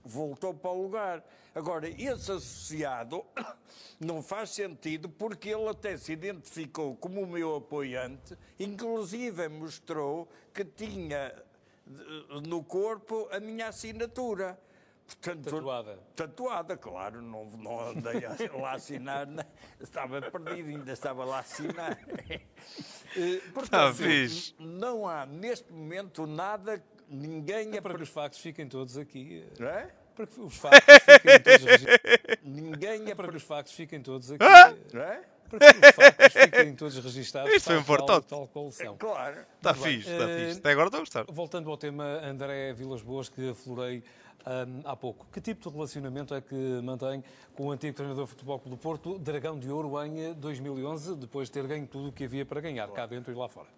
voltou para o lugar. Agora, esse associado não faz sentido porque ele até se identificou como o meu apoiante, inclusive mostrou que tinha eh, no corpo a minha assinatura. Portanto, tatuada. Tatuada, claro, não, não andei lá a assinar, né? estava perdido, ainda estava lá a assinar. Eh, portanto, ah, não há neste momento nada, ninguém... É para que os factos fiquem todos aqui. É? Para que os factos fiquem todos Ninguém é para que os factos fiquem todos aqui. Ah! É? para que os factos fiquem todos registados Isso foi é importante. Tal, É claro. Está fixe, está eh, fixe. Até agora estou a gostar. Voltando ao tema André Vilas Boas, que aflorei um, há pouco. Que tipo de relacionamento é que mantém com o antigo treinador de futebol do Porto, Dragão de Ouro, em 2011, eh, depois de ter ganho tudo o que havia para ganhar, cá dentro e lá fora?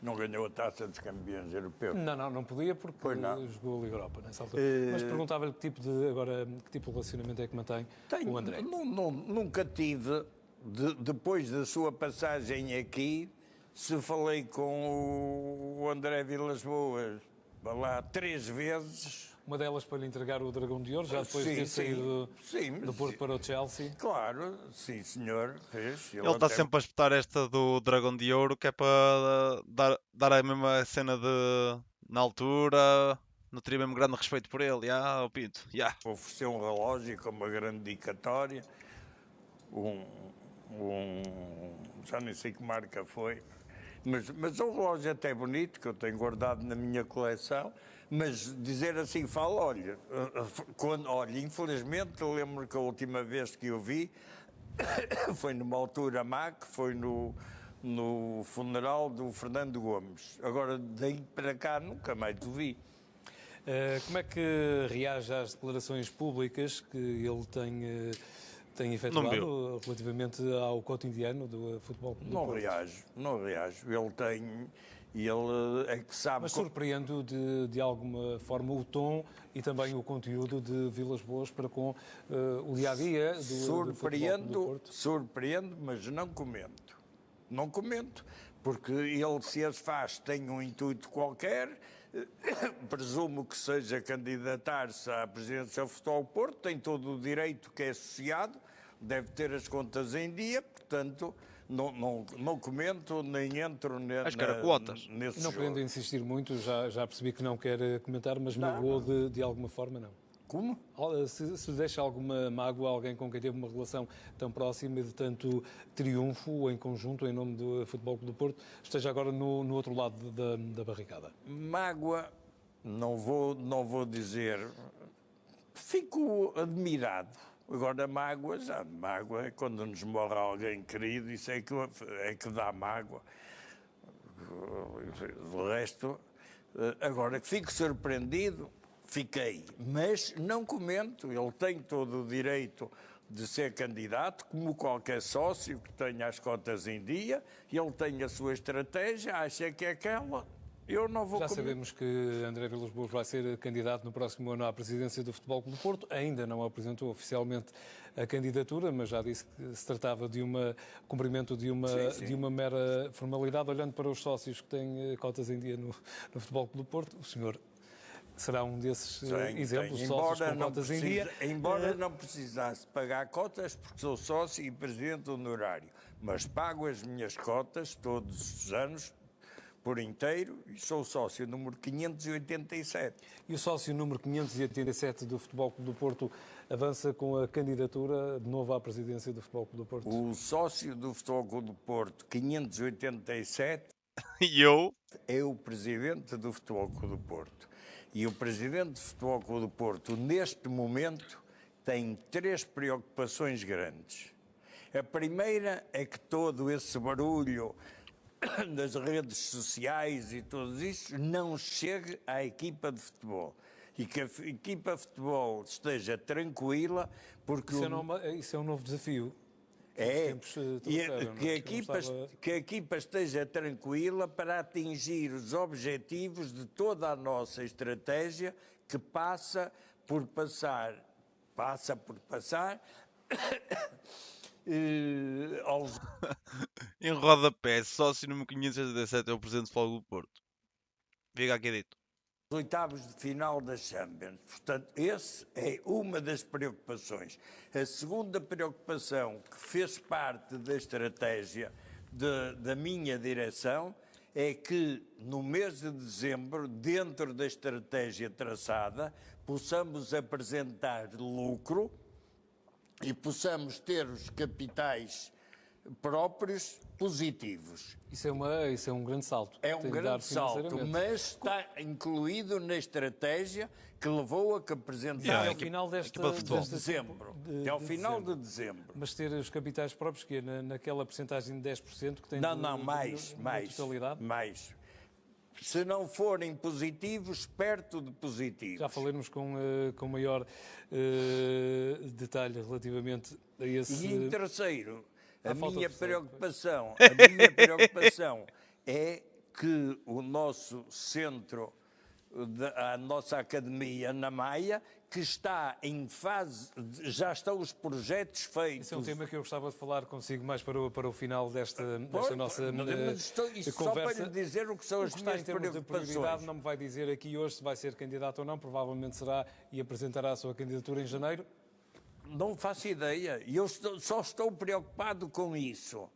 Não ganhou a taça dos campeões europeus. Não, não, não podia porque pois não. jogou a Liga Europa nessa altura. É... Mas perguntava-lhe que tipo de agora que tipo de relacionamento é que mantém Tenho, o André. Não, não, nunca tive, de, depois da sua passagem aqui, se falei com o André Vilas Boas, lá três vezes, uma delas para lhe entregar o Dragão de Ouro, já depois sim, de ter sim, saído sim, do Porto para o Chelsea. Claro, sim, senhor, fez. Ele, ele está sempre a espetar esta do Dragão de Ouro, que é para dar, dar a mesma cena de. na altura. Não teria mesmo grande respeito por ele, já, yeah, o Pinto, já. Ofereceu um relógio com uma grande dedicatória, um, um. já nem sei que marca foi, mas, mas um relógio é até bonito, que eu tenho guardado na minha coleção, mas dizer assim, fala, olha, quando, olha, infelizmente, lembro que a última vez que eu vi foi numa altura má, que foi no, no funeral do Fernando Gomes. Agora, daí para cá, nunca mais o vi. Uh, como é que reage às declarações públicas que ele tem, uh, tem efetuado relativamente ao cotidiano do eh, futebol? Do não Porto? reage, não reage. Ele tem e ele é que sabe. Mas surpreendo de, de alguma forma o tom e também o conteúdo de Vilas Boas para com uh, o dia a dia do, surpreendo, do Porto. Surpreendo, mas não comento. Não comento, porque ele se as faz, tem um intuito qualquer, presumo que seja candidatar-se à presidência do Futebol Porto, tem todo o direito que é associado, deve ter as contas em dia, portanto, não, não, não comento nem entro ne, As caracotas. Na, nesse Não podendo insistir muito, já, já percebi que não quer eh, comentar, mas não, magoou de, de alguma forma, não? Como? Eh, se, se deixa alguma mágoa alguém com quem teve uma relação tão próxima e de tanto triunfo em conjunto, em nome do eh, Futebol Clube do Porto, esteja agora no, no outro lado da, da barricada. Mágoa, não vou, não vou dizer. Fico admirado Agora, mágoas, já, mágoa é quando nos morre alguém querido, isso é que, é que dá mágoa. Do resto, eh, agora que fico surpreendido, fiquei, mas não comento, ele tem todo o direito de ser candidato, como qualquer sócio que tenha as cotas em dia, ele tem a sua estratégia, acha que é aquela, eu não vou Já comer... sabemos que André Vilas Boas vai ser candidato no próximo ano à presidência do Futebol Clube do Porto. Ainda não apresentou oficialmente a candidatura, mas já disse que se tratava de um cumprimento de uma, sim, sim. de uma mera formalidade. Olhando para os sócios que têm eh, cotas em dia no, no Futebol Clube do Porto, o senhor será um desses eh, exemplos tem. Embora com cotas precisa, em dia. Embora eh, não precisasse pagar cotas, porque sou sócio e presidente honorário, mas pago as minhas cotas todos os anos por inteiro e sou sócio número 587. E o sócio número 587 do Futebol Clube do Porto avança com a candidatura de novo à presidência do Futebol Clube do Porto? O sócio do Futebol Clube do Porto 587 e eu é o presidente do Futebol Clube do Porto. E o presidente do Futebol Clube do Porto neste momento tem três preocupações grandes. A primeira é que todo esse barulho das redes sociais e tudo isso não chegue à equipa de futebol. E que a equipa de futebol esteja tranquila, porque. Isso, é o... é, uma... isso é um novo desafio. É, tempos, eh, e é? que, a equipa, estava... que a equipa esteja tranquila para atingir os objetivos de toda a nossa estratégia, que passa por passar, passa por passar, eh, aos... em rodapé, só se número 17 é o presidente do do Porto. Fica aqui dito. Os oitavos de final da Champions. Portanto, essa é uma das preocupações. A segunda preocupação que fez parte da estratégia de, da minha direção é que no mês de dezembro, dentro da estratégia traçada, possamos apresentar lucro e possamos ter os capitais próprios positivos. Isso é, uma, isso é um grande salto. É um grande salto, mas está incluído na estratégia que levou a que apresentasse até ao final deste desta, desta dezembro. De, até ao de final dezembro. de dezembro. Mas ter os capitais próprios que é na, naquela percentagem de 10% que tem Não, de, não, mais, mais, mais se não forem positivos, perto de positivos. Já falaremos com, uh, com maior uh, detalhe relativamente a esse. E em terceiro, a, minha preocupação, a minha preocupação é que o nosso centro, a nossa academia na Maia, que está em fase, já estão os projetos feitos. Esse é um tema que eu gostava de falar consigo mais para o, para o final desta, ah, desta nossa mas estou, eh, conversa. Só para lhe dizer o que são o as que minhas prioridade, Não me vai dizer aqui hoje se vai ser candidato ou não, provavelmente será e apresentará a sua candidatura em janeiro. Não faço ideia. E eu estou, só estou preocupado com isso.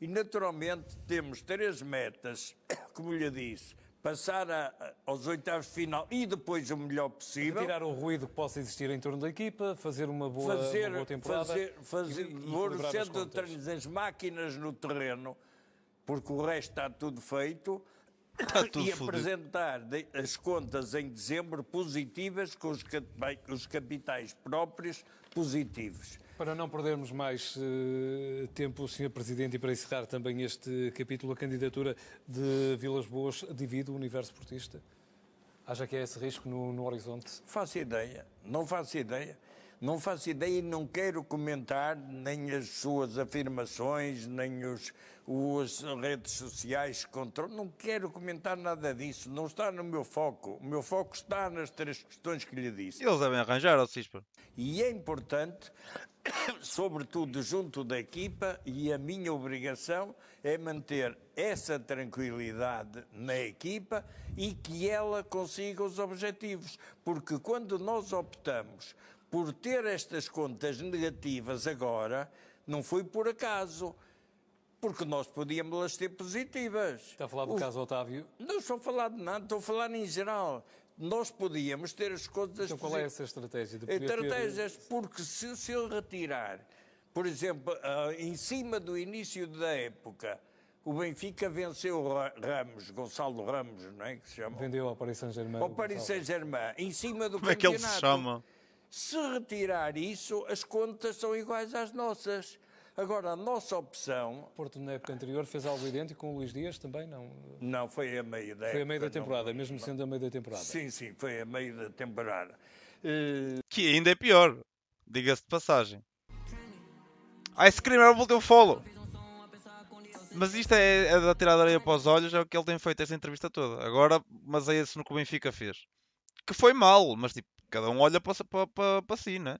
E naturalmente temos três metas, como lhe disse. Passar a, aos oitavos de final e depois o melhor possível. Tirar o ruído que possa existir em torno da equipa, fazer uma boa, fazer, uma boa temporada. Fazer, fazer e, e centro de treinos, as máquinas no terreno, porque o resto está tudo feito. Está tudo e apresentar as contas em dezembro positivas com os capitais próprios positivos. Para não perdermos mais uh, tempo, Sr. Presidente, e para encerrar também este capítulo, a candidatura de Vilas Boas divide o universo portista? Acha que é esse risco no, no horizonte? Faço ideia, não faço ideia não faço ideia e não quero comentar nem as suas afirmações, nem os, os redes sociais que controla. Não quero comentar nada disso. Não está no meu foco. O meu foco está nas três questões que lhe disse. Eles devem arranjar, ao Cispa. E é importante sobretudo junto da equipa, e a minha obrigação é manter essa tranquilidade na equipa e que ela consiga os objetivos. Porque quando nós optamos por ter estas contas negativas agora, não foi por acaso porque nós podíamos las ter positivas. Está a falar do o... caso Otávio? Não estou a falar de nada, estou a falar em geral. Nós podíamos ter as contas... Então qual é essa estratégia? De Estratégias, ter... porque se, se eu retirar, por exemplo, em cima do início da época, o Benfica venceu Ramos, Gonçalo Ramos, não é que se chama? Vendeu ao Paris Saint-Germain. Ao Paris Saint-Germain, em cima do Como campeonato. Como é que ele se chama? Se retirar isso, as contas são iguais às nossas. Agora, a nossa opção. Porto, na época anterior, fez algo idêntico com o Luís Dias também, não? Não, foi a meio da Foi a meio da temporada, não... mesmo sendo a meio da temporada. Sim, sim, foi a meio da temporada. Uh... Que ainda é pior, diga-se de passagem. Ice Cream Herbal é deu follow. Mas isto é, é da tirada areia para os olhos, é o que ele tem feito esta entrevista toda. Agora, mas é isso no que o Benfica fez. Que foi mal, mas tipo, cada um olha para, para, para, para si, né?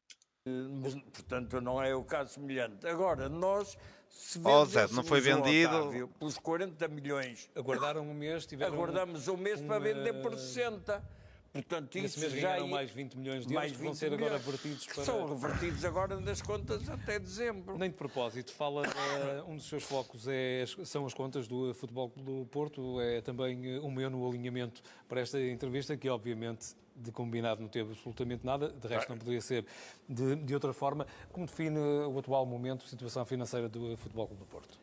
Portanto, não é o caso semelhante. Agora, nós, se oh, Zé, não foi vendido. Otávio, pelos 40 milhões. Aguardaram um mês, tiveram. Aguardamos um, mês para vender por 60. Portanto, Nesse isso já mais 20 milhões de euros que vão ser agora revertidos para... São revertidos agora das contas até dezembro. Nem de propósito, fala, uh, um dos seus focos é, são as contas do Futebol do Porto, é também eh, o meu no alinhamento para esta entrevista, que obviamente de combinado não teve absolutamente nada, de resto não poderia ser de, de outra forma. Como define o atual momento, a situação financeira do Futebol Clube do Porto?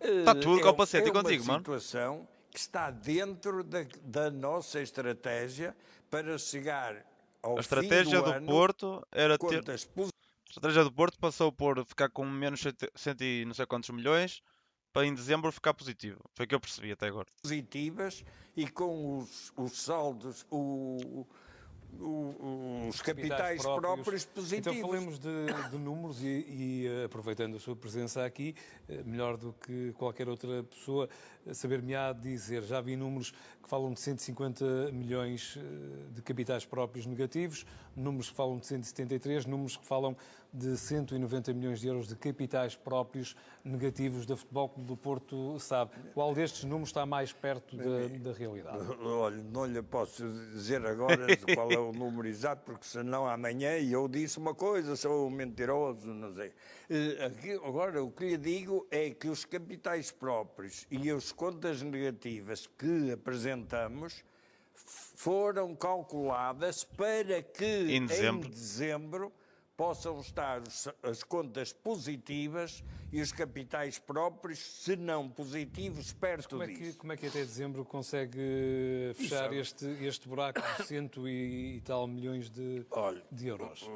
Eh, está tudo, é, Copacete, é contigo, mano. situação que está dentro da, da nossa estratégia para chegar ao a estratégia do, do Porto era ter a estratégia do Porto passou por ficar com menos cento e não sei quantos milhões para em dezembro ficar positivo. Foi o que eu percebi até agora. Positivas e com os, os saldos, o, os capitais, capitais próprios, próprios, então positivos. Então falemos de, de números e, e, eh, aproveitando a sua presença aqui, eh, melhor do que qualquer outra pessoa, eh, saber-me-á dizer, já vi números que falam de 150 milhões de capitais próprios negativos, números que falam de 173, números que falam de 190 milhões de euros de capitais próprios negativos da Futebol Clube do Porto sabe. Qual destes números está mais perto da, da realidade? Olha, não lhe posso dizer agora qual é o número exato, porque senão amanhã eu disse uma coisa, sou mentiroso, não sei. Eh, agora, o que lhe digo é que os capitais próprios e as contas negativas que apresentamos foram calculadas para que em dezembro, em dezembro possam estar as contas positivas e os capitais próprios, se não positivos, perto como é disso. como é que até dezembro consegue fechar este, este buraco de cento e, e tal milhões de, Olha, de euros?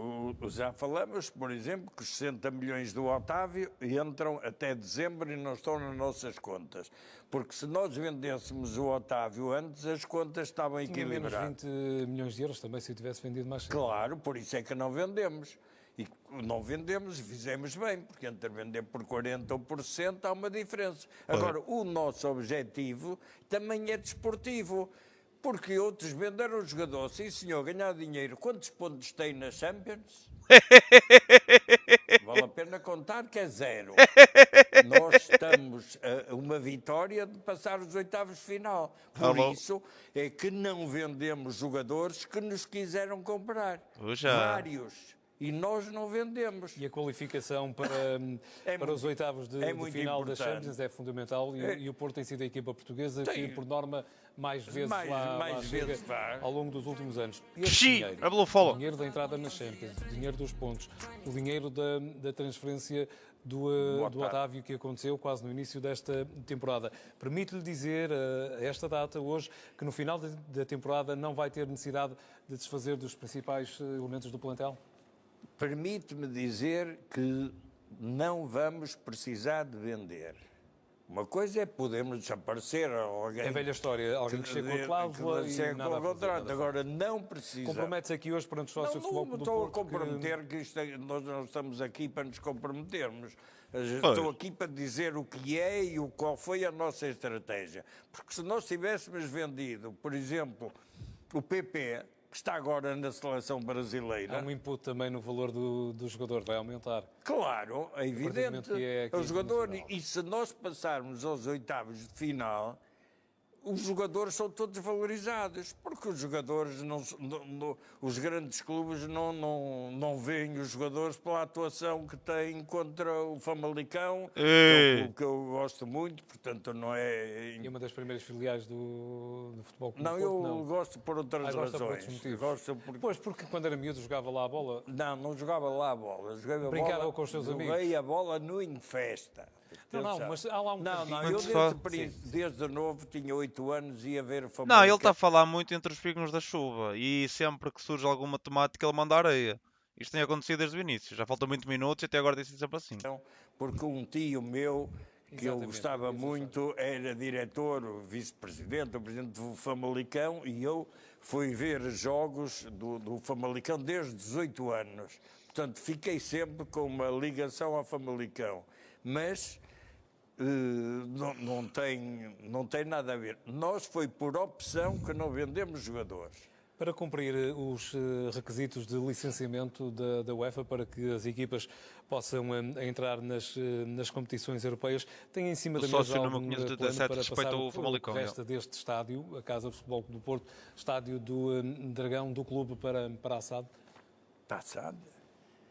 Já falamos, por exemplo, que os 60 milhões do Otávio entram até dezembro e não estão nas nossas contas. Porque se nós vendêssemos o Otávio antes, as contas estavam equilibradas. Tinha menos 20 milhões de euros também se eu tivesse vendido mais cedo. Claro, por isso é que não vendemos. E não vendemos e fizemos bem, porque entre vender por 40% ou por 60% há uma diferença. Agora, é. o nosso objetivo também é desportivo, porque outros venderam o jogador, sim senhor, ganhar dinheiro. Quantos pontos tem na Champions? vale a pena contar que é zero. Nós estamos a uma vitória de passar os oitavos de final. Por isso é que não vendemos jogadores que nos quiseram comprar. Uja. Vários e nós não vendemos. E a qualificação para, é hum, para muito, os oitavos de, é de final importante. da Champions é fundamental e, é. e, o Porto tem sido a equipa portuguesa tem. que, por norma, mais vezes mais, lá, mais lá vezes chega ao longo dos últimos anos. Xi, dinheiro, o dinheiro da entrada na Champions, o dinheiro dos pontos, o dinheiro da, da transferência do, Boa eh, do Otávio que aconteceu quase no início desta temporada. Permite-lhe dizer, eh, a esta data, hoje, que no final da temporada não vai ter necessidade de desfazer dos principais eh, elementos do plantel? Permite-me dizer que não vamos precisar de vender. Uma coisa é podermos desaparecer alguém. É velha história, alguém que chega com a cláusula e nada com o contrato. É? Agora não precisa. Compromete-se aqui hoje para nos sócios não, não, estou a comprometer que, que isto, é- nós não estamos aqui para nos comprometermos. Estou aqui para dizer o que é e o, qual foi a nossa estratégia. Porque se nós tivéssemos vendido, por exemplo, o PP, que está agora na seleção brasileira. Há um input também no valor do, do jogador, vai aumentar. Claro, é evidente. É, o jogador, e se nós passarmos aos oitavos de final, os jogadores são todos valorizados, porque os jogadores, não, não, não, os grandes clubes não, não, não veem os jogadores pela atuação que têm contra o Famalicão, que é um clube que eu gosto muito, portanto não é... E uma das primeiras filiais do, do futebol clube Não, eu não. gosto por outras ah, razões. Por Gosto por... Pois, porque quando era miúdo jogava lá a bola? Não, não jogava lá a bola. Jogava Brincava bola, com os seus amigos? Joguei a bola no Infesta. Não, mas há lá um Não, não, eu desde, príncipe, desde novo tinha 8 anos e ia ver famosa. Não, ele está a falar muito entre os pingos da chuva e sempre que surge alguma temática ele manda areia. Isto tem acontecido desde o início. Já faltam muito minutos e até agora tem sido sempre assim. Então, porque um tio meu que Exatamente. eu gostava é muito, era diretor, vice-presidente, o presidente do Famalicão, e eu fui ver jogos do, do Famalicão desde 18 anos. Portanto, fiquei sempre com uma ligação ao Famalicão. Mas eh, não, não, tem, não tem nada a ver. Nós foi por opção que não vendemos jogadores. Para cumprir eh, os eh, requisitos de licenciamento da, da UEFA para que as equipas possam entrar nas, nas competições europeias, tem em cima o da mesa algum plano para passar o, o resta deste estádio, a Casa de Futebol do Porto, estádio do um, Dragão, do clube para, para a SAD? Para a SAD.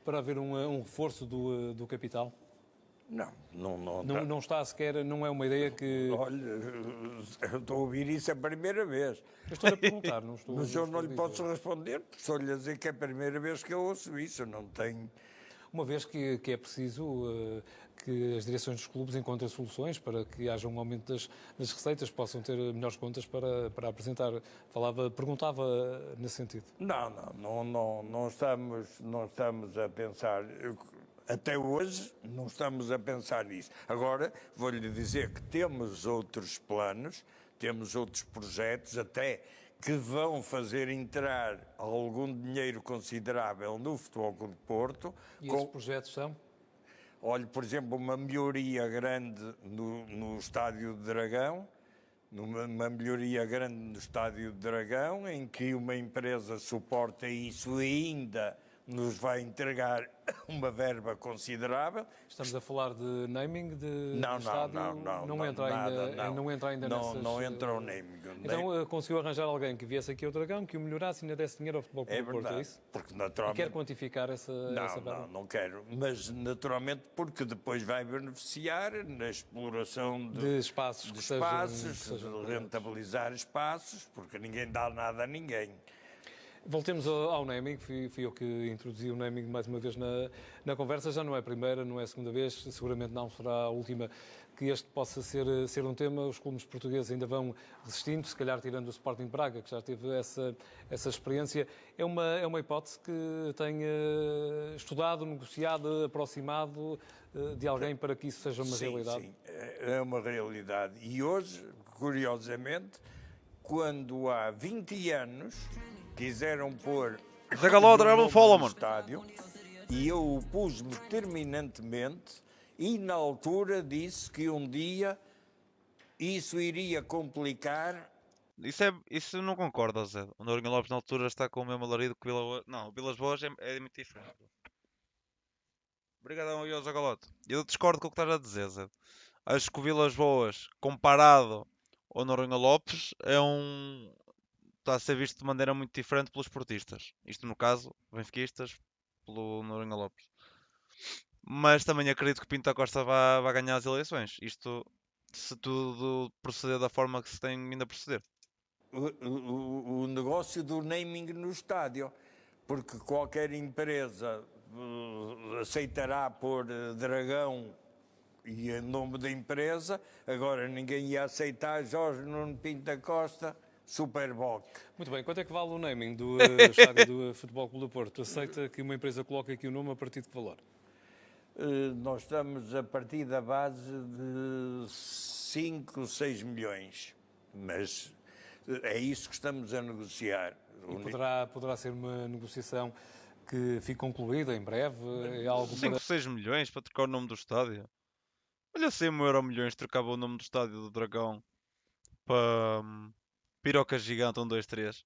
Para haver um, um reforço do, do capital? Não, não, não, não, não, está sequer, não é uma ideia que. Olha, eu estou a ouvir isso a primeira vez. Eu estou a perguntar, não estou. Mas eu não, lhe posso responder, estou-lhe a dizer que é a primeira vez que eu ouço isso, não tenho. Uma vez que, que é preciso uh, que as direções dos clubes encontrem soluções para que haja um aumento das, das receitas, possam ter melhores contas para, para apresentar. Falava, perguntava nesse sentido. Não, não, não, não, não, estamos, não estamos a pensar. Eu, até hoje não estamos a pensar nisso. Agora, vou-lhe dizer que temos outros planos, temos outros projetos, até que vão fazer entrar algum dinheiro considerável no Futebol Clube Porto. E com... esses projetos são? Olhe, por exemplo, uma melhoria grande no, no Estádio de Dragão, numa melhoria grande no Estádio de Dragão, em que uma empresa suporta isso ainda nos vai entregar uma verba considerável. Estamos a falar de naming de não, não não, não, não, não, não entra nada, ainda, não. não entra ainda não, nessas... Não eh, entra o naming. Então eh, conseguiu arranjar alguém que viesse aqui ao Dragão, que o melhorasse e ainda desse dinheiro ao futebol é Porto, é verdade, é isso? Porque naturalmente... E quer quantificar essa, não, essa verba? Não, não quero, mas naturalmente porque depois vai beneficiar na exploração de, de espaços, de, espaços, sejam, de rentabilizar espaços, porque ninguém dá nada a ninguém. Voltemos ao naming, fui, fui, eu que introduzi o naming mais uma vez na, na conversa, já não é a primeira, não é a segunda vez, seguramente não será a última que este possa ser, ser um tema. Os clubes portugueses ainda vão resistindo, se calhar tirando o Sporting Braga, que já teve essa, essa experiência. É uma, é uma hipótese que tenha estudado, negociado, aproximado eh, de alguém para que isso seja uma sim, realidade? Sim, é, é uma realidade. E hoje, curiosamente, quando há 20 anos Quiseram pôr o Follow, estádio e eu o pus me terminantemente e na altura disse que um dia isso iria complicar. Isso, é, isso não concordo, Zé. O Nourinho Lopes na altura está com o mesmo alarido que o Vila Boas. Não, o Vilas Boas é, é muito diferente. Obrigadão aí ao Zagalote. Eu discordo com o que estás a dizer, Zé. Acho que o Vilas Boas, comparado ao Nourinho Lopes, é um, está a ser visto de maneira muito diferente pelos esportistas. Isto no caso, benfiquistas, pelo Noronha Lopes. Mas também acredito que Pinto da Costa vá, vá ganhar as eleições. Isto se tudo proceder da forma que se tem ainda a proceder. O, o, o negócio do naming no estádio, porque qualquer empresa eh, aceitará pôr eh, dragão e em nome da empresa, agora ninguém ia aceitar Jorge Nuno Pinto da Costa Superboc. Muito bem, quanto é que vale o naming do eh, estádio do eh, Futebol Clube do Porto? Aceita que uma empresa coloque aqui o nome a partir de que valor? Eh, nós estamos a partir da base de 5, 6 milhões, mas é isso que estamos a negociar. E poderá, poderá ser uma negociação que fique concluída em breve? É algo 5, para... 6 milhões para trocar o nome do estádio? Olha, se assim, 1 euro milhões trocava o nome do estádio do Dragão para hum, Piroca gigante, um, dois, três.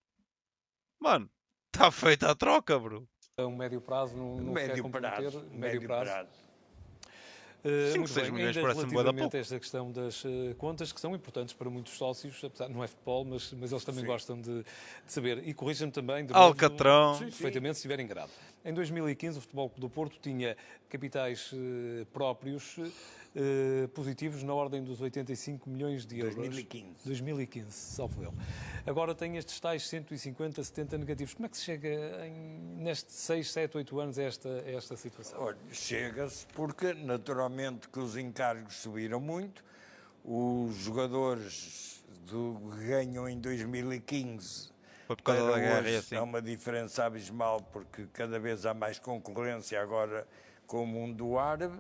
Mano, está feita a troca, bro. É um médio prazo não, não médio, prazo, médio, médio prazo. prazo. Uh, 5, 6 milhões parece-me boa esta questão das uh, contas, que são importantes para muitos sócios, apesar de não é futebol, mas, mas eles também sim. gostam de, de, saber. E corrijam-me também, de Alcatrão. Novo, perfeitamente, se estiver enganado. Em 2015, o Futebol do Porto tinha capitais eh, próprios eh, positivos na ordem dos 85 milhões de euros. 2015. 2015, salvo eu. Agora tem estes tais 150, 70 negativos. Como é que se chega em, nestes 6, 7, 8 anos a esta, a esta situação? Olha, chega-se porque, naturalmente, que os encargos subiram muito, os jogadores do, ganham em 2015 foi por causa da guerra, hoje, é assim. É uma diferença abismal, porque cada vez há mais concorrência agora com o mundo árabe,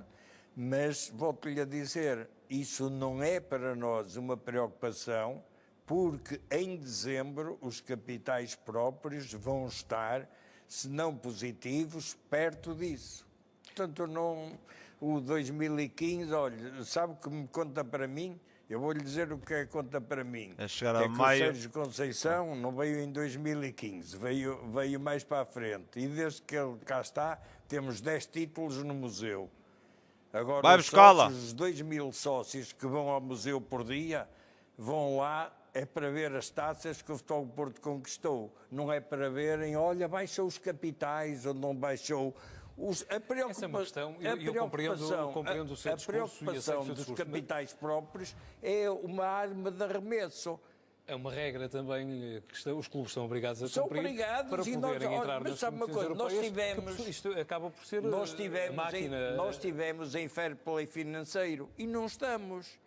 mas volto-lhe a dizer, isso não é para nós uma preocupação, porque em dezembro os capitais próprios vão estar, se não positivos, perto disso. Portanto, não, o 2015, olha, sabe o que me conta para mim? Eu vou lhe dizer o que é que conta para mim. A é chegar a é maio... o Sérgio Conceição não veio em 2015, veio, veio mais para a frente. E desde que ele cá está, temos 10 títulos no museu. Agora, Vai os, sócios, os 2 mil sócios que vão ao museu por dia vão lá é para ver as taças que o Futebol Porto conquistou. Não é para verem, olha, baixou os capitais onde não baixou os, a preocupa... Essa é uma questão, eu, eu compreendo, eu compreendo o seu A preocupação seu dos capitais próprios é uma arma de arremesso. É uma regra também eh, que os clubes são obrigados a são cumprir obrigados, para poderem nós, entrar mas nas uma coisa, nós tivemos, que, isto acaba por ser nós eh, tivemos máquina... Em, nós tivemos em fair play financeiro e não estamos.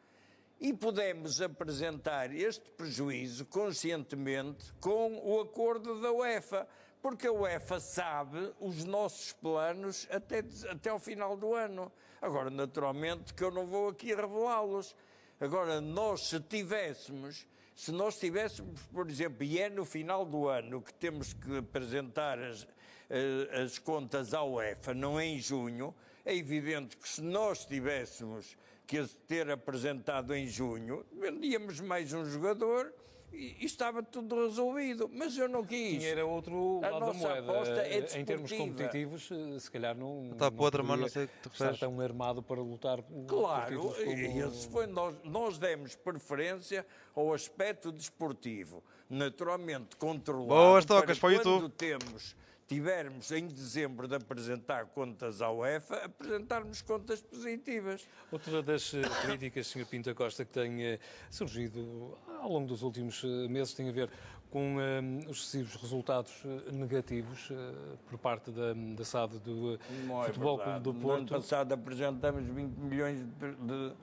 E pudemos apresentar este prejuízo conscientemente com o acordo da UEFA porque a UEFA sabe os nossos planos até, até o final do ano. Agora, naturalmente, que eu não vou aqui revelá-los. Agora, nós, se tivéssemos, se nós tivéssemos, por exemplo, e é no final do ano que temos que apresentar as, eh, as contas à UEFA, não é em junho, é evidente que se nós tivéssemos que ter apresentado em junho, vendíamos mais um jogador e, estava tudo resolvido, mas eu não quis. Tinha era outro a lado da moeda. É eh, em termos competitivos, eh, se calhar não. Está ah, não podra, mas não sei que estar um armado para lutar. Claro, e foi nós, nós demos preferência ao aspecto desportivo, naturalmente controlado. Boas tocas para, para o YouTube. Temos tivermos em dezembro de apresentar contas à UEFA, apresentarmos contas positivas. Outra das críticas, eh, Sr. Pinta Costa, que tem eh, surgido ao longo dos últimos eh, meses tem a ver com um, os excessivos resultados negativos uh, por parte da, da SAD do Não é Futebol é do Porto. No ano passado apresentamos 20 milhões de, de,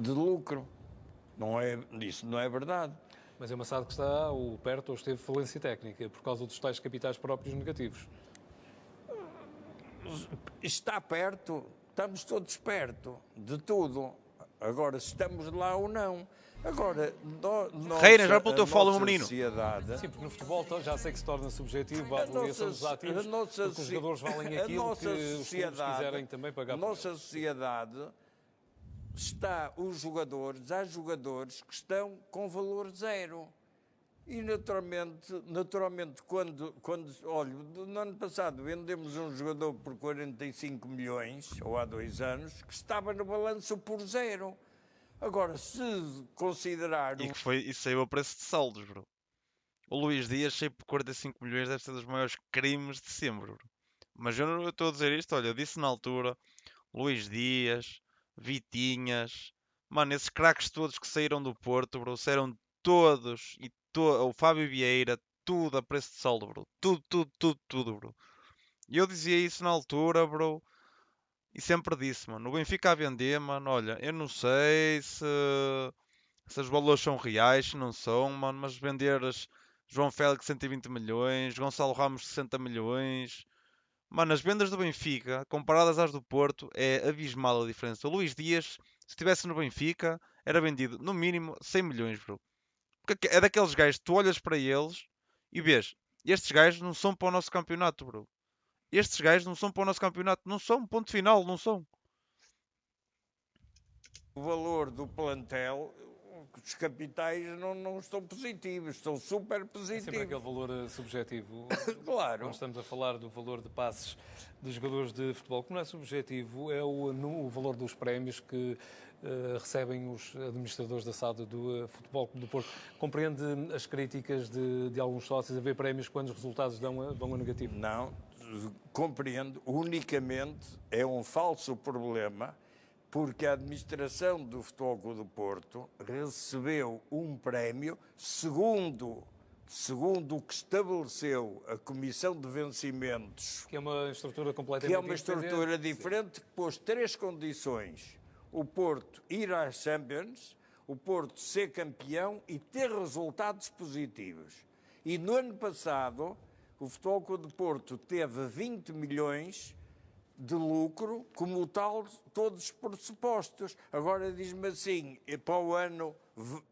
de lucro. Não é, isso não é verdade. Mas é uma SAD que está o perto ou esteve falência técnica por causa dos tais capitais próprios negativos. Está perto, estamos todos perto de tudo. Agora, se estamos lá ou não. Agora, do, nossa, Reina, já apontou fala um menino. Sociedade... Sim, porque no futebol já sei que se torna subjetivo a avaliação dos ativos, nossa, porque os jogadores valem aquilo que os quiserem também pagar. A nossa sociedade está os jogadores, há jogadores que estão com valor zero. E naturalmente, naturalmente quando, quando olha, no ano passado vendemos um jogador por 45 milhões, ou há dois anos, que estava no balanço por zero. Agora, se considerar. E, que foi, isso saiu a preço de saldos, bro. O Luís Dias saiu por 45 milhões, deve ser dos maiores crimes de sempre, bro. Mas eu não estou a dizer isto, olha, disse na altura, Luís Dias, Vitinhas, mano, esses craques todos que saíram do Porto, bro, saíram todos e to... o Fábio Vieira, tudo a preço de saldo, bro. Tudo, tudo, tudo, tudo, bro. E eu dizia isso na altura, bro. E sempre disse, mano, o Benfica a vender, mano, olha, eu não sei se, essas valores são reais, se não são, mano, mas venderes João Félix 120 milhões, Gonçalo Ramos 60 milhões, Mano, as vendas do Benfica, comparadas às do Porto, é abismal a diferença. O Luís Dias, se estivesse no Benfica, era vendido no mínimo 100 milhões, bro. Porque é, é daqueles gajos, tu olhas para eles e vês, estes gajos não são para o nosso campeonato, bro. Estes gajos não são para o nosso campeonato, não são, ponto final, não são. O valor do plantel, os capitais não, não estão positivos, estão super positivos. É sempre aquele valor eh, subjetivo. claro. Não estamos a falar do valor de passes de jogadores de futebol, que não é subjetivo, é o, no, o valor dos prémios que uh, recebem os administradores da SAD do uh, Futebol do Porto. Compreende as críticas de, de alguns sócios a ver prémios quando os resultados dão a, vão a negativo? Não, compreendo. Unicamente é um falso problema porque a administração do Futebol Clube do Porto recebeu um prémio segundo segundo o que estabeleceu a Comissão de Vencimentos, que é uma estrutura completamente que é uma estrutura diferente, que pôs três condições: o Porto ir às Champions, o Porto ser campeão e ter resultados positivos. E no ano passado, o Futebol Clube do Porto teve 20 milhões de lucro, como tal, todos os pressupostos. Agora diz-me assim, para o ano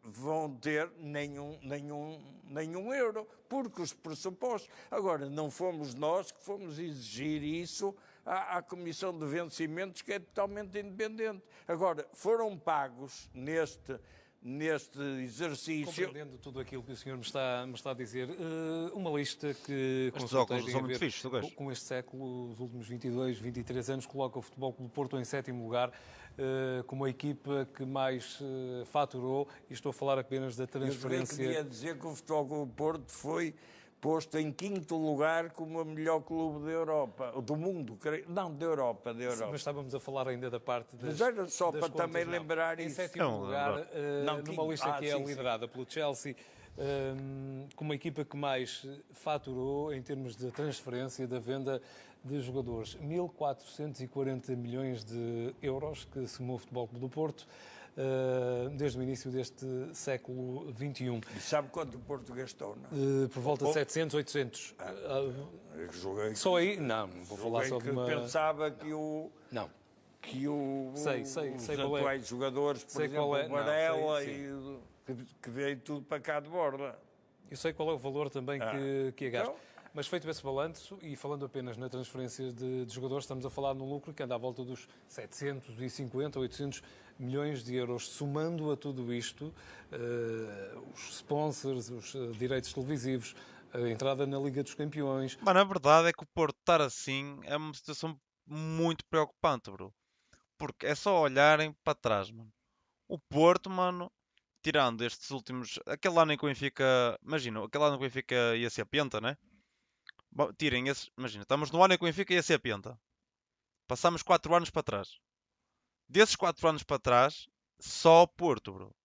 vão ter nenhum, nenhum, nenhum euro, porque os pressupostos. Agora, não fomos nós que fomos exigir isso à, à Comissão de Vencimentos, que é totalmente independente. Agora, foram pagos neste neste exercício. Compreendendo tudo aquilo que o senhor me está, me está a dizer, eh, uma lista que Estes óculos são muito fixos, com, com este século, os últimos 22, 23 anos, coloca o Futebol Clube Porto em sétimo lugar, eh, como a equipa que mais eh, faturou, e estou a falar apenas da transferência... Eu queria dizer que o Futebol Clube Porto foi posto em quinto lugar como o melhor clube da Europa, do mundo, creio. não, da Europa, da Europa. Sim, mas estávamos a falar ainda da parte das Mas era só para contas, também não. lembrar em isso. Em sétimo não, lugar, não, uh, numa lista ah, que é sim, é liderada sim. pelo Chelsea, um, ehm, com uma equipa que mais faturou em termos de transferência e da venda de jogadores. 1.440 milhões de euros que somou o Futebol Clube do Porto. Eh, desde o início deste século XXI. E sabe quanto o Porto português torna? Eh, por volta de 700, 800. Ah, julguei que, só aí? Não, vou falar só de uma... pensava que o... Não. Que o, sei, sei, os sei é. atuais é. jogadores, por sei exemplo, é. o Varela, e, que, que veio tudo para cá de borda. Eu sei qual é o valor também ah. que, que é gasto. Então, mas feito esse balanço, e falando apenas na transferência de, de, jogadores, estamos a falar num lucro que anda à volta dos 750 ou 800 milhões de euros. Somando a tudo isto, uh, os sponsors, os uh, direitos televisivos, a entrada na Liga dos Campeões. Mas na verdade é que o Porto estar assim é uma situação muito preocupante, bro. Porque é só olharem para trás, mano. O Porto, mano, tirando estes últimos. Aquele ano em que o Benfica. Imagina, aquele ano em que o Benfica ia ser penta, né? tirem esses. Imagina, estamos no ano em que o Benfica ia ser penta. Passamos 4 anos para trás. Desses 4 anos para trás, só Porto, bro.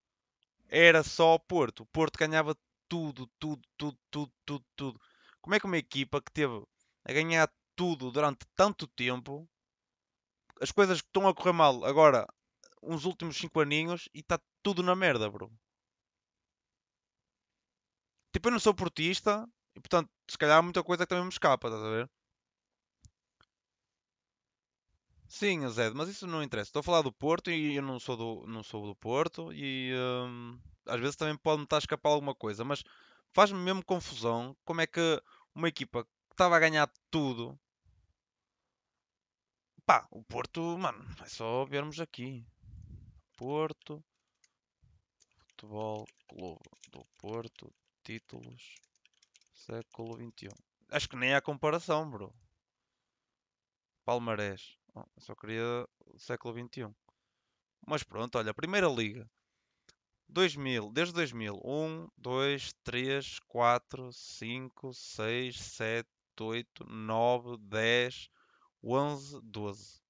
Era só Porto. Porto ganhava tudo, tudo, tudo, tudo, tudo, tudo. Como é que uma equipa que teve a ganhar tudo durante tanto tempo, as coisas que estão a correr mal agora, uns últimos 5 aninhos, e está tudo na merda, bro. Tipo, eu não sou portista, e portanto, se calhar há muita coisa que também me escapa, estás a ver? Sim, Zed, mas isso não interessa. Estou a falar do Porto e eu não sou do, não sou do Porto e hum, às vezes também pode-me estar a escapar alguma coisa, mas faz-me mesmo confusão como é que uma equipa que estava a ganhar tudo. Pá, o Porto, mano, é só vermos aqui. Porto Futebol Clube do Porto, títulos Século XXI. Acho que nem há comparação, bro. Palmarés. Oh, só queria século XXI. Mas pronto, olha, Primeira Liga. 2000, desde 2000. 1, 2, 3, 4, 5, 6, 7, 8, 9, 10, 11, 12.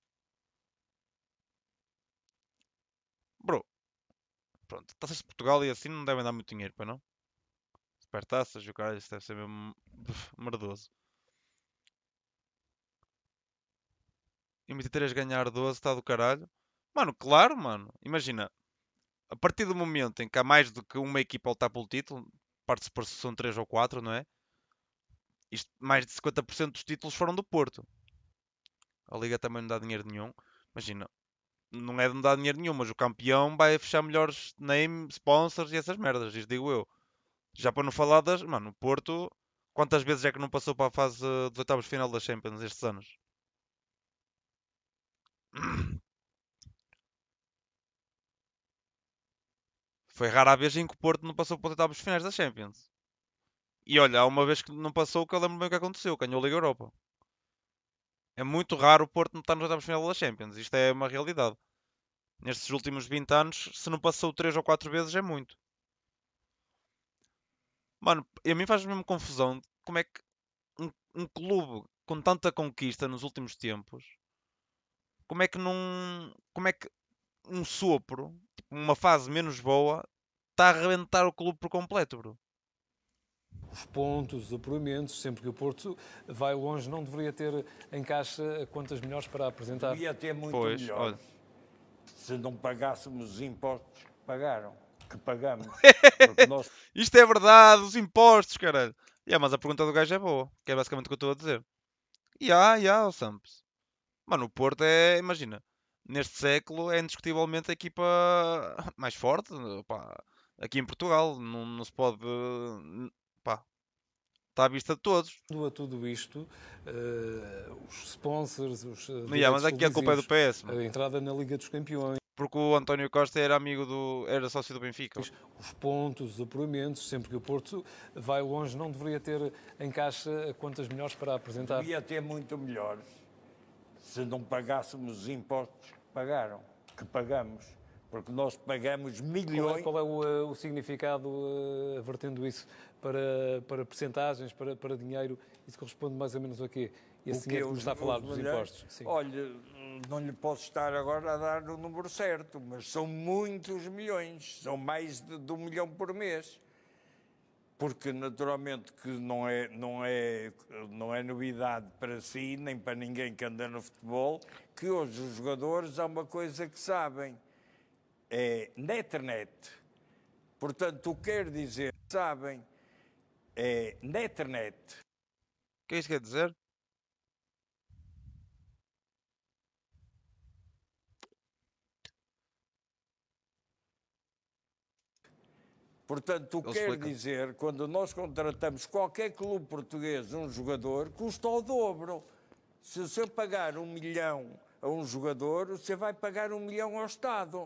Bro. Pronto, taças de Portugal e assim não devem dar muito dinheiro, para não? supertaças e o caralho, isso deve ser mesmo merdoso. E 23 ganhar 12 está do caralho. Mano, claro, mano. Imagina, a partir do momento em que há mais do que uma equipa a lutar pelo título, parte-se por se são 3 ou 4, não é? Isto, mais de 50% dos títulos foram do Porto. A Liga também não dá dinheiro nenhum. Imagina, não é de não dar dinheiro nenhum, mas o campeão vai fechar melhores name, sponsors e essas merdas, digo eu. Já para não falar das. Mano, Porto, quantas vezes é que não passou para a fase dos oitavos final da Champions estes anos? Foi rara a vez em que o Porto não passou para os oitavos finais da Champions. E olha, há uma vez que não passou, que eu lembro bem o que aconteceu, ganhou a Liga Europa. É muito raro o Porto não estar nos oitavos final da Champions. Isto é uma realidade. Nestes últimos 20 anos, se não passou 3 ou 4 vezes, é muito. Mano, a mim faz mesmo confusão como é que um, um clube com tanta conquista nos últimos tempos, como é que não. Como é que um sopro, tipo, uma fase menos boa, está a arrebentar o clube por completo, bro? os pontos, o apuramentos, sempre que o Porto vai longe, não deveria ter em caixa quantas melhores para apresentar. Devia ter muito pois, melhor. Olha. Se não pagássemos os impostos que pagaram que pagamos. Nós... Isto é verdade, os impostos, caralho. Yeah, mas a pergunta do gajo é boa, que é basicamente o que eu estou a dizer. E e há, o Samps. Mano, o Porto é, imagina, neste século é indiscutivelmente a equipa mais forte, pá, aqui em Portugal. Não, não se pode, pá, está à vista de todos. A tudo isto, uh, os sponsors, os. Yeah, mas aqui a culpa é do PS. Mano. A entrada na Liga dos Campeões porque o António Costa era amigo do. era sócio do Benfica. Os pontos, os apuramentos, sempre que o Porto vai longe, não deveria ter em caixa quantas melhores para apresentar. Ia ter muito melhores se não pagássemos os impostos que pagaram, que pagamos. Porque nós pagamos milhões. Qual é, qual é o, eh, o, significado, uh, vertendo isso, para, para percentagens, para, para dinheiro? Isso corresponde mais ou menos a quê? E o dinheiro que, está a falar dos impostos. Sim. Olha, não lhe posso estar agora a dar o número certo, mas são muitos milhões, são mais de, de um milhão por mês. Porque naturalmente que não é, não, é, não é novidade para si, nem para ninguém que anda no futebol, que hoje os jogadores há uma coisa que sabem, é na internet. Portanto, o que quer dizer, sabem, é na internet. O que é isso quer dizer? Portanto, o que quer dizer, quando nós contratamos qualquer clube português, um jogador, custa o dobro. Se o senhor pagar um milhão a um jogador, você vai pagar um milhão ao Estado.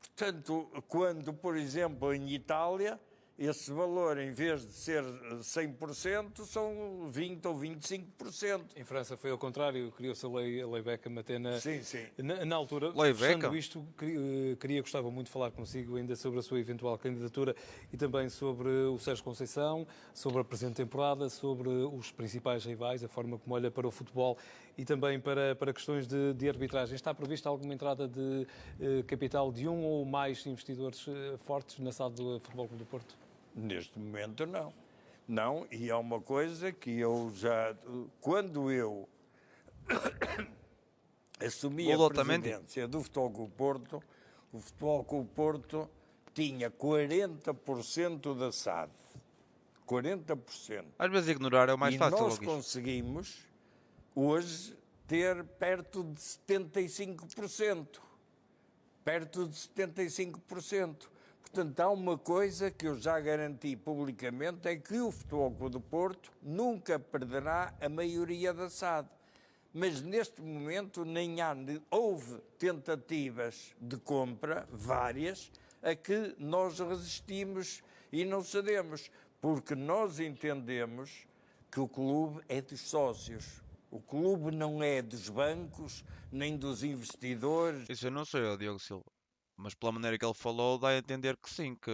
Portanto, quando, por exemplo, em Itália, esse valor, em vez de ser 100%, eh, são 20% ou 25%. Em França foi ao contrário, criou-se a lei, a lei Beckham até na, sim, sim. na, na altura. Lei Beckham. isto, eh, queria, gostava muito de falar consigo ainda sobre a sua eventual candidatura e também sobre o Sérgio Conceição, sobre a presente temporada, sobre os principais rivais, a forma como olha para o futebol e também para, para questões de, de arbitragem. Está prevista alguma entrada de eh, capital de um ou mais investidores eh, fortes na sala do Futebol Clube do Porto? Neste momento, não. Não, e é uma coisa que eu já. Quando eu assumi a presidência do Futebol Clube Porto, o Futebol Clube Porto tinha 40% da SAD. 40%. Às vezes ignorar é o mais e fácil. Nós conseguimos hoje ter perto de 75%. Perto de 75%. Portanto, há uma coisa que eu já garanti publicamente, é que o Futebol Clube do Porto nunca perderá a maioria da SAD. Mas neste momento nem há, houve tentativas de compra, várias, a que nós resistimos e não cedemos, porque nós entendemos que o clube é dos sócios, o clube não é dos bancos, nem dos investidores. Isso eu não sou eu, Diogo Silva. Mas pela maneira que ele falou, dá a entender que sim, que,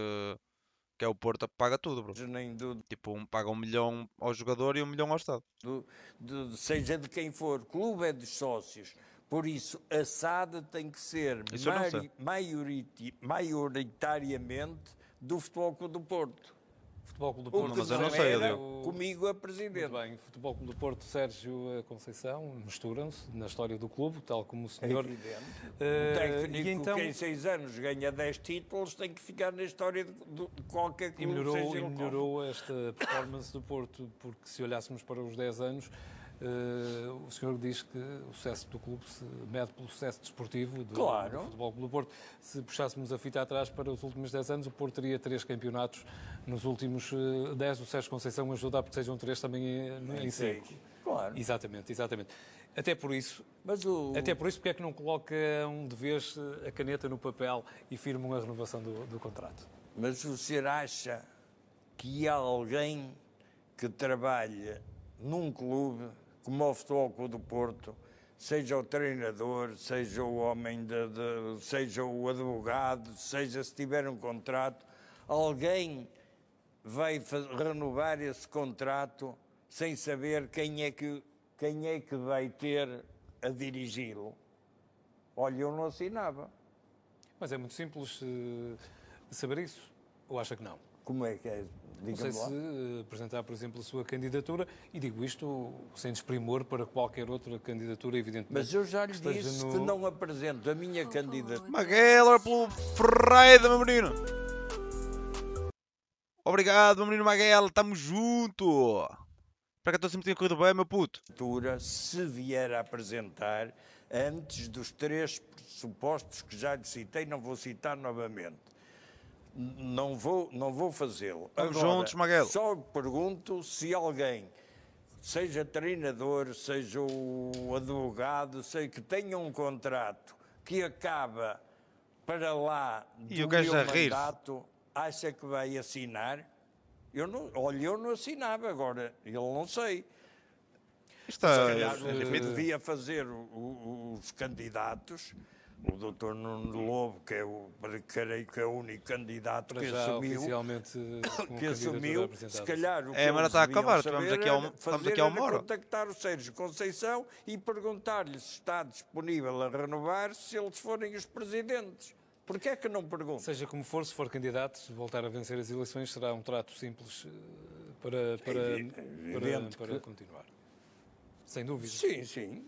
que é o Porto que paga tudo, bro. Do... Tipo, um, paga um milhão ao jogador e um milhão ao Estado. Do, do, seja de quem for, clube é dos sócios. Por isso, a SAD tem que ser mari, maioriti, maioritariamente do Futebol Clube do Porto. Futebol Clube do Porto, mas eu não sei, eu comigo a presidente. Muito bem, Futebol Clube do Porto, Sérgio eh, Conceição, misturam-se na história do clube, tal como o senhor. É evidente. Uh, eh, um então... que em seis anos ganha dez títulos tem que ficar na história de, de qualquer clube. E melhorou, e melhorou esta performance do Porto, porque se olhássemos para os dez anos Uh, o senhor diz que o sucesso do clube se mede pelo sucesso desportivo do, claro. do Futebol do Porto. Se puxássemos a fita atrás para os últimos 10 anos, o Porto teria três campeonatos. Nos últimos 10, eh, o Sérgio Conceição ajuda a porque sejam três também eh, em 5. Claro. Exatamente, exatamente. Até por isso, Mas o... até por isso, porque é que não coloca um de vez a caneta no papel e firma a renovação do, do contrato? Mas o senhor acha que há alguém que trabalha num clube como o Futebol Clube do Porto, seja o treinador, seja o homem, de, de, seja o advogado, seja se tiver um contrato, alguém vai renovar esse contrato sem saber quem é que, quem é que vai ter a dirigi-lo. Olha, eu não assinava. Mas é muito simples uh, saber isso. Ou acha que não? Como é que é? Não sei se eh, apresentar, por exemplo, a sua candidatura, e digo isto sem desprimor para qualquer outra candidatura, evidentemente. Mas eu já lhe que disse no... que não apresento a minha oh, candidatura. Maguela pelo Ferreira, meu menino! Obrigado, meu menino Maguela, estamos junto! Para que estou sempre tenha corrido bem, meu puto. Se vier a apresentar, antes dos três pressupostos que já lhe citei, não vou citar novamente não vou, não vou fazê-lo. Agora, juntos, Maguel. só pergunto se alguém, seja treinador, seja o advogado, sei que tenha um contrato que acaba para lá do e o meu mandato, acha que vai assinar? Eu não, olha, eu não assinava agora, eu não sei. Está, é, Se calhar, é, é, eh, devia fazer o, o, os candidatos o doutor Nuno Lobo, que é o, creio que é o único candidato que assumiu, que assumiu, se calhar o que é, mas está a acabar, estamos aqui, ao, estamos aqui ao uma contactar o Sérgio Conceição e perguntar-lhe se está disponível a renovar se eles forem os presidentes. Porquê é que não pergunta? Seja como for, se for candidato, voltar a vencer as eleições será um trato simples para, para, para, para, para continuar sem dúvida. Sim, sim.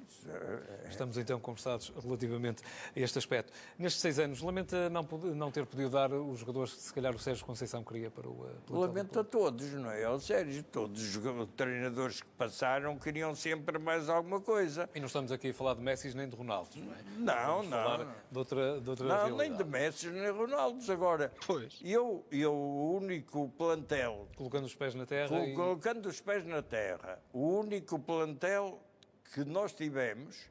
Estamos então conversados relativamente a este aspecto. Nestes seis anos, lamenta não, não ter podido dar os jogadores que se calhar o Sérgio Conceição queria para o eh, plantel. Lamento a todos, não é? Ao Sérgio, todos os treinadores que passaram queriam sempre mais alguma coisa. E não estamos aqui a falar de Messi nem de Ronaldo, não é? Não, Vamos não. De outra, de outra não, realidade. nem de Messi nem de Ronaldo. Agora, pois. eu, eu, o único plantel... Colocando os pés na terra Colocando e... os pés na terra. O único plantel que nós tivemos,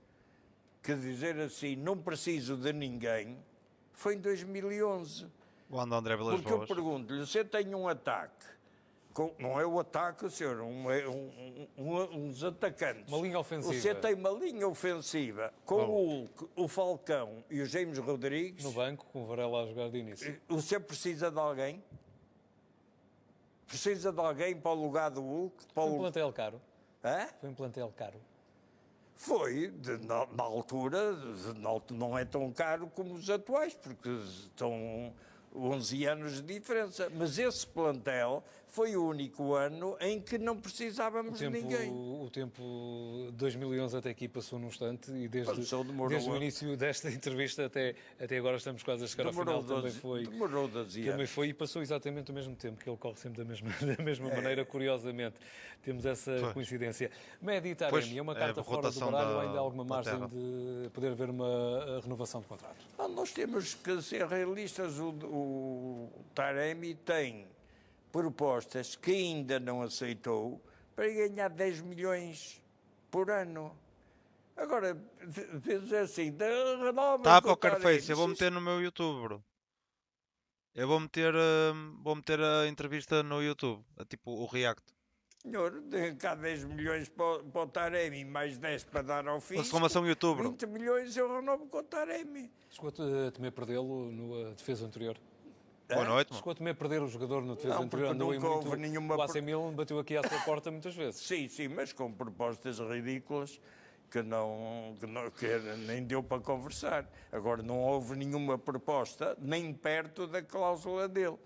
que dizer assim, não preciso de ninguém, foi em 2011. Quando André Vilas Porque Boas. eu pergunto-lhe, você tem um ataque, com, não é o ataque, senhor, um, é um, um, uns atacantes. Uma linha ofensiva. Você tem uma linha ofensiva com Bom. o Hulk, o Falcão e o James Rodrigues. No banco, com o Varela a jogar de início. Você eh, precisa de alguém? Precisa de alguém para o lugar do Hulk? Para Foi um o... plantel caro. Hã? Foi um plantel caro foi, de, na, na, altura, de, não é tão caro como os atuais, porque estão 11 anos de diferença. Mas esse plantel foi o único ano em que não precisávamos de ninguém. O tempo 2011 até aqui passou num instante e desde, passou, desde o início desta entrevista até, até agora estamos quase a chegar demorou ao final. também foi, demorou 12 anos. Também foi e passou exatamente o mesmo tempo, que ele corre sempre da mesma, da mesma é. maneira, curiosamente. Temos essa pois. coincidência. Taremi é uma é, carta é, fora do baralho, ainda há alguma margem de poder haver uma eh, renovação de contrato? Não, nós temos que ser realistas. O, o Taremi tem propostas que ainda não aceitou para ganhar 10 milhões por ano. Agora, dizes assim, renova. Tá, para o Carface, eu vou meter no meu YouTube, bro. Eu vou meter, hum, vou meter a entrevista no YouTube, tipo o React. Senhor, cá 10 milhões para, para o Taremi, mais 10 para dar ao fim. Reclamação YouTube. 20 milhões eu renovo com o Taremi. Chegou a eh, temer perdê-lo na eh, defesa anterior? Boa noite. Mano. Chegou me a perder o jogador no defesa não, anterior. não nunca muito, houve nenhuma... O AC Milan bateu aqui à sua porta muitas vezes. sim, sim, mas com propostas ridículas que não, que não que nem deu para conversar. Agora, não houve nenhuma proposta nem perto da cláusula dele.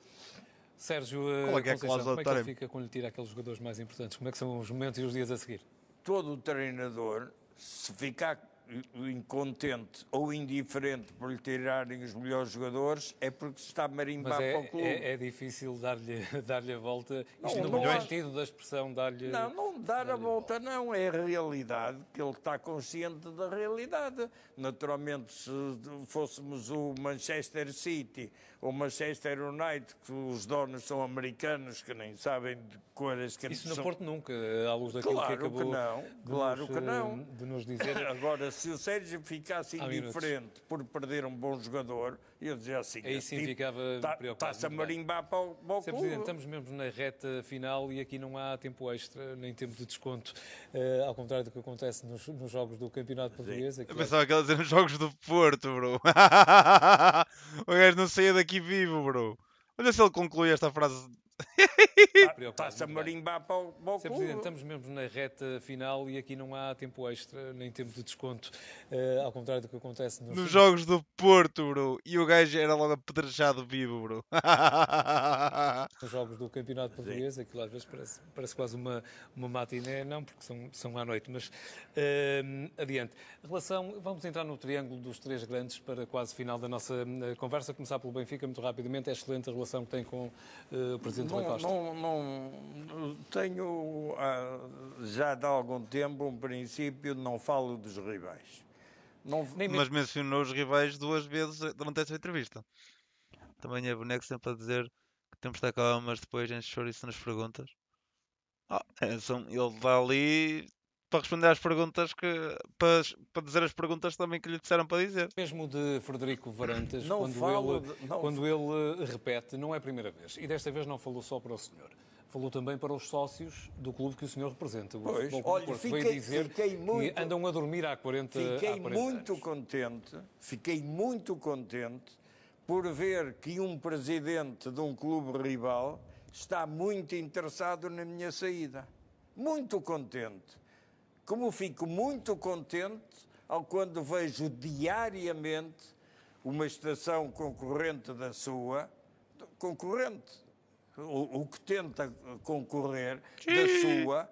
Sérgio, eh, é que é a cláusula como é que ele fica quando lhe tira aqueles jogadores mais importantes? Como é que são os momentos e os dias a seguir? Todo o treinador, se ficar incontente ou indiferente por lhe tirarem os melhores jogadores é porque se está a marimbar é, para o clube. É, é difícil dar-lhe dar a volta, não, no melhor sentido da expressão dar-lhe... Não, não dar, dar a volta, volta não, é a realidade, que ele está consciente da realidade. Naturalmente, se fôssemos o Manchester City o Manchester United, que os donos são americanos, que nem sabem de cores que Isso no são... Porto nunca, à luz daquilo claro que acabou que não, claro nos, que não. Eh, de nos dizer. Agora, se o Sérgio ficasse indiferente por perder um bom jogador, ia dizer assim. Aí sim tipo, ficava tá, preocupado. Está-se a marimbar para o, para o Sr. Presidente, estamos mesmo na reta final e aqui não há tempo extra, nem tempo de desconto, uh, ao contrário do que acontece nos, nos jogos do Campeonato Português. Aqui Eu pensava é... que ela nos jogos do Porto, bro. o gajo não saía daqui vivo, bro. Olha se ele conclui esta frase está marimba para o, Sr. Presidente, estamos mesmo na reta final e aqui não há tempo extra, nem tempo de desconto, uh, ao contrário do que acontece nos, jogos do Porto, bro. E o gajo era logo apedrejado vivo, bro. nos jogos do Campeonato Português, aquilo às vezes parece, parece quase uma, uma matiné, não, porque são, são à noite, mas uh, adiante. relação, vamos entrar no triângulo dos três grandes para quase final da nossa eh, conversa, começar pelo Benfica, muito rapidamente. É excelente a relação que tem com uh, o Presidente António não, Costa? Não, não, tenho ah, já há algum tempo um princípio, não falo dos rivais. Não, nem... Mas mencionou os rivais duas vezes durante essa entrevista. Também é boneco sempre a dizer que temos de estar mas depois enche chouriço nas perguntas. Oh, é, são, ele vai ali, para responder às perguntas que para, para, dizer as perguntas também que lhe disseram para dizer. Mesmo de Frederico Varantas, não quando, ele, de, quando ele eh, repete, não é a primeira vez. E desta vez não falou só para o senhor. Falou também para os sócios do clube que o senhor representa. O pois, o olha, Porto fiquei, dizer fiquei muito, que andam a dormir há 40 Fiquei há 40 muito contente, fiquei muito contente por ver que um presidente de um clube rival está muito interessado na minha saída. Muito contente como fico muito contente ao quando vejo diariamente uma estação concorrente da sua, concorrente, o, o que tenta concorrer da sua,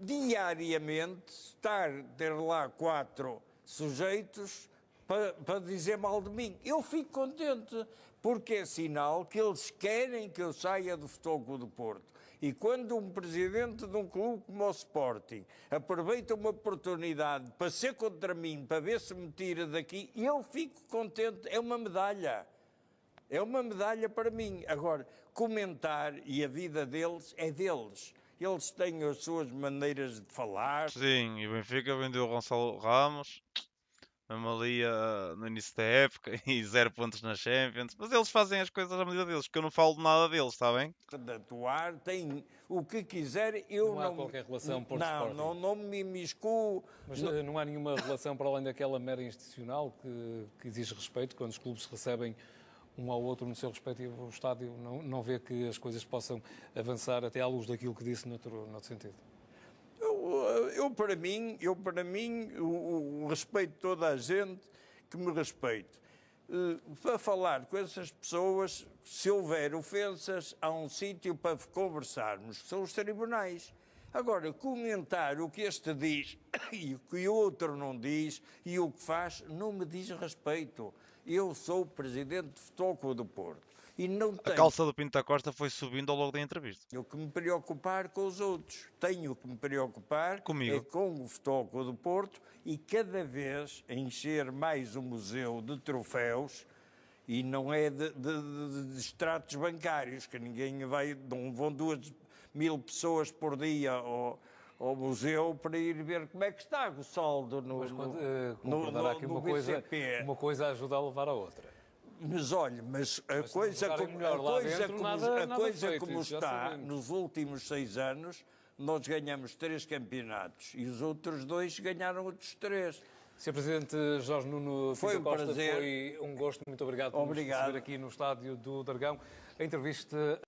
diariamente estar ter lá quatro sujeitos para, dizer mal de mim. Eu fico contente, porque é sinal que eles querem que eu saia do Futebol do Porto. E quando um presidente de um clube como o Sporting aproveita uma oportunidade para ser contra mim, para ver se me tira daqui, eu fico contente, é uma medalha. É uma medalha para mim. Agora, comentar e a vida deles é deles. Eles têm as suas maneiras de falar. Sim, e o Benfica vendeu o Gonçalo Ramos mesmo ali uh, no início da época e zero pontos na Champions. Mas eles fazem as coisas à medida deles, porque eu não falo nada deles, está bem? De atuar, tem o que quiser, eu não. Não há qualquer relação por não, Sporting. Não, não me miscuo. Mas não... Eh, não há nenhuma relação para além daquela mera institucional que, que exige respeito quando os clubes recebem um ao outro no seu respectivo estádio, não, não vê que as coisas possam avançar até à luz daquilo que disse noutro, noutro sentido eu para mim, eu para mim, o, respeito toda a gente que me respeito. Uh, eh, para falar com essas pessoas, se houver ofensas, há um sítio para conversarmos, que são os tribunais. Agora, comentar o que este diz e o que o outro não diz e o que faz, não me diz respeito. Eu sou o presidente de Futebol do Porto e não tenho. A calça do Pinto da Costa foi subindo ao longo da entrevista. Eu que me preocupar com os outros. Tenho que me preocupar Comigo. É com o futebol do Porto e cada vez encher mais o museu de troféus e não é de, de, de, extratos bancários, que ninguém vai, não vão duas mil pessoas por dia ao, ao museu para ir ver como é que está o saldo no, Mas, no, eh, no, no, no, aqui uma BCP. coisa, uma coisa ajuda a levar a outra. Mas olha, mas a mas coisa, como, a coisa, dentro, como, nada, a nada coisa feito, como está nos últimos seis anos, nós ganhamos três campeonatos e os outros dois ganharam outros três. Sr. Presidente Jorge Nuno foi um prazer. foi um gosto, muito obrigado por nos receber aqui no estádio do Dragão. A entrevista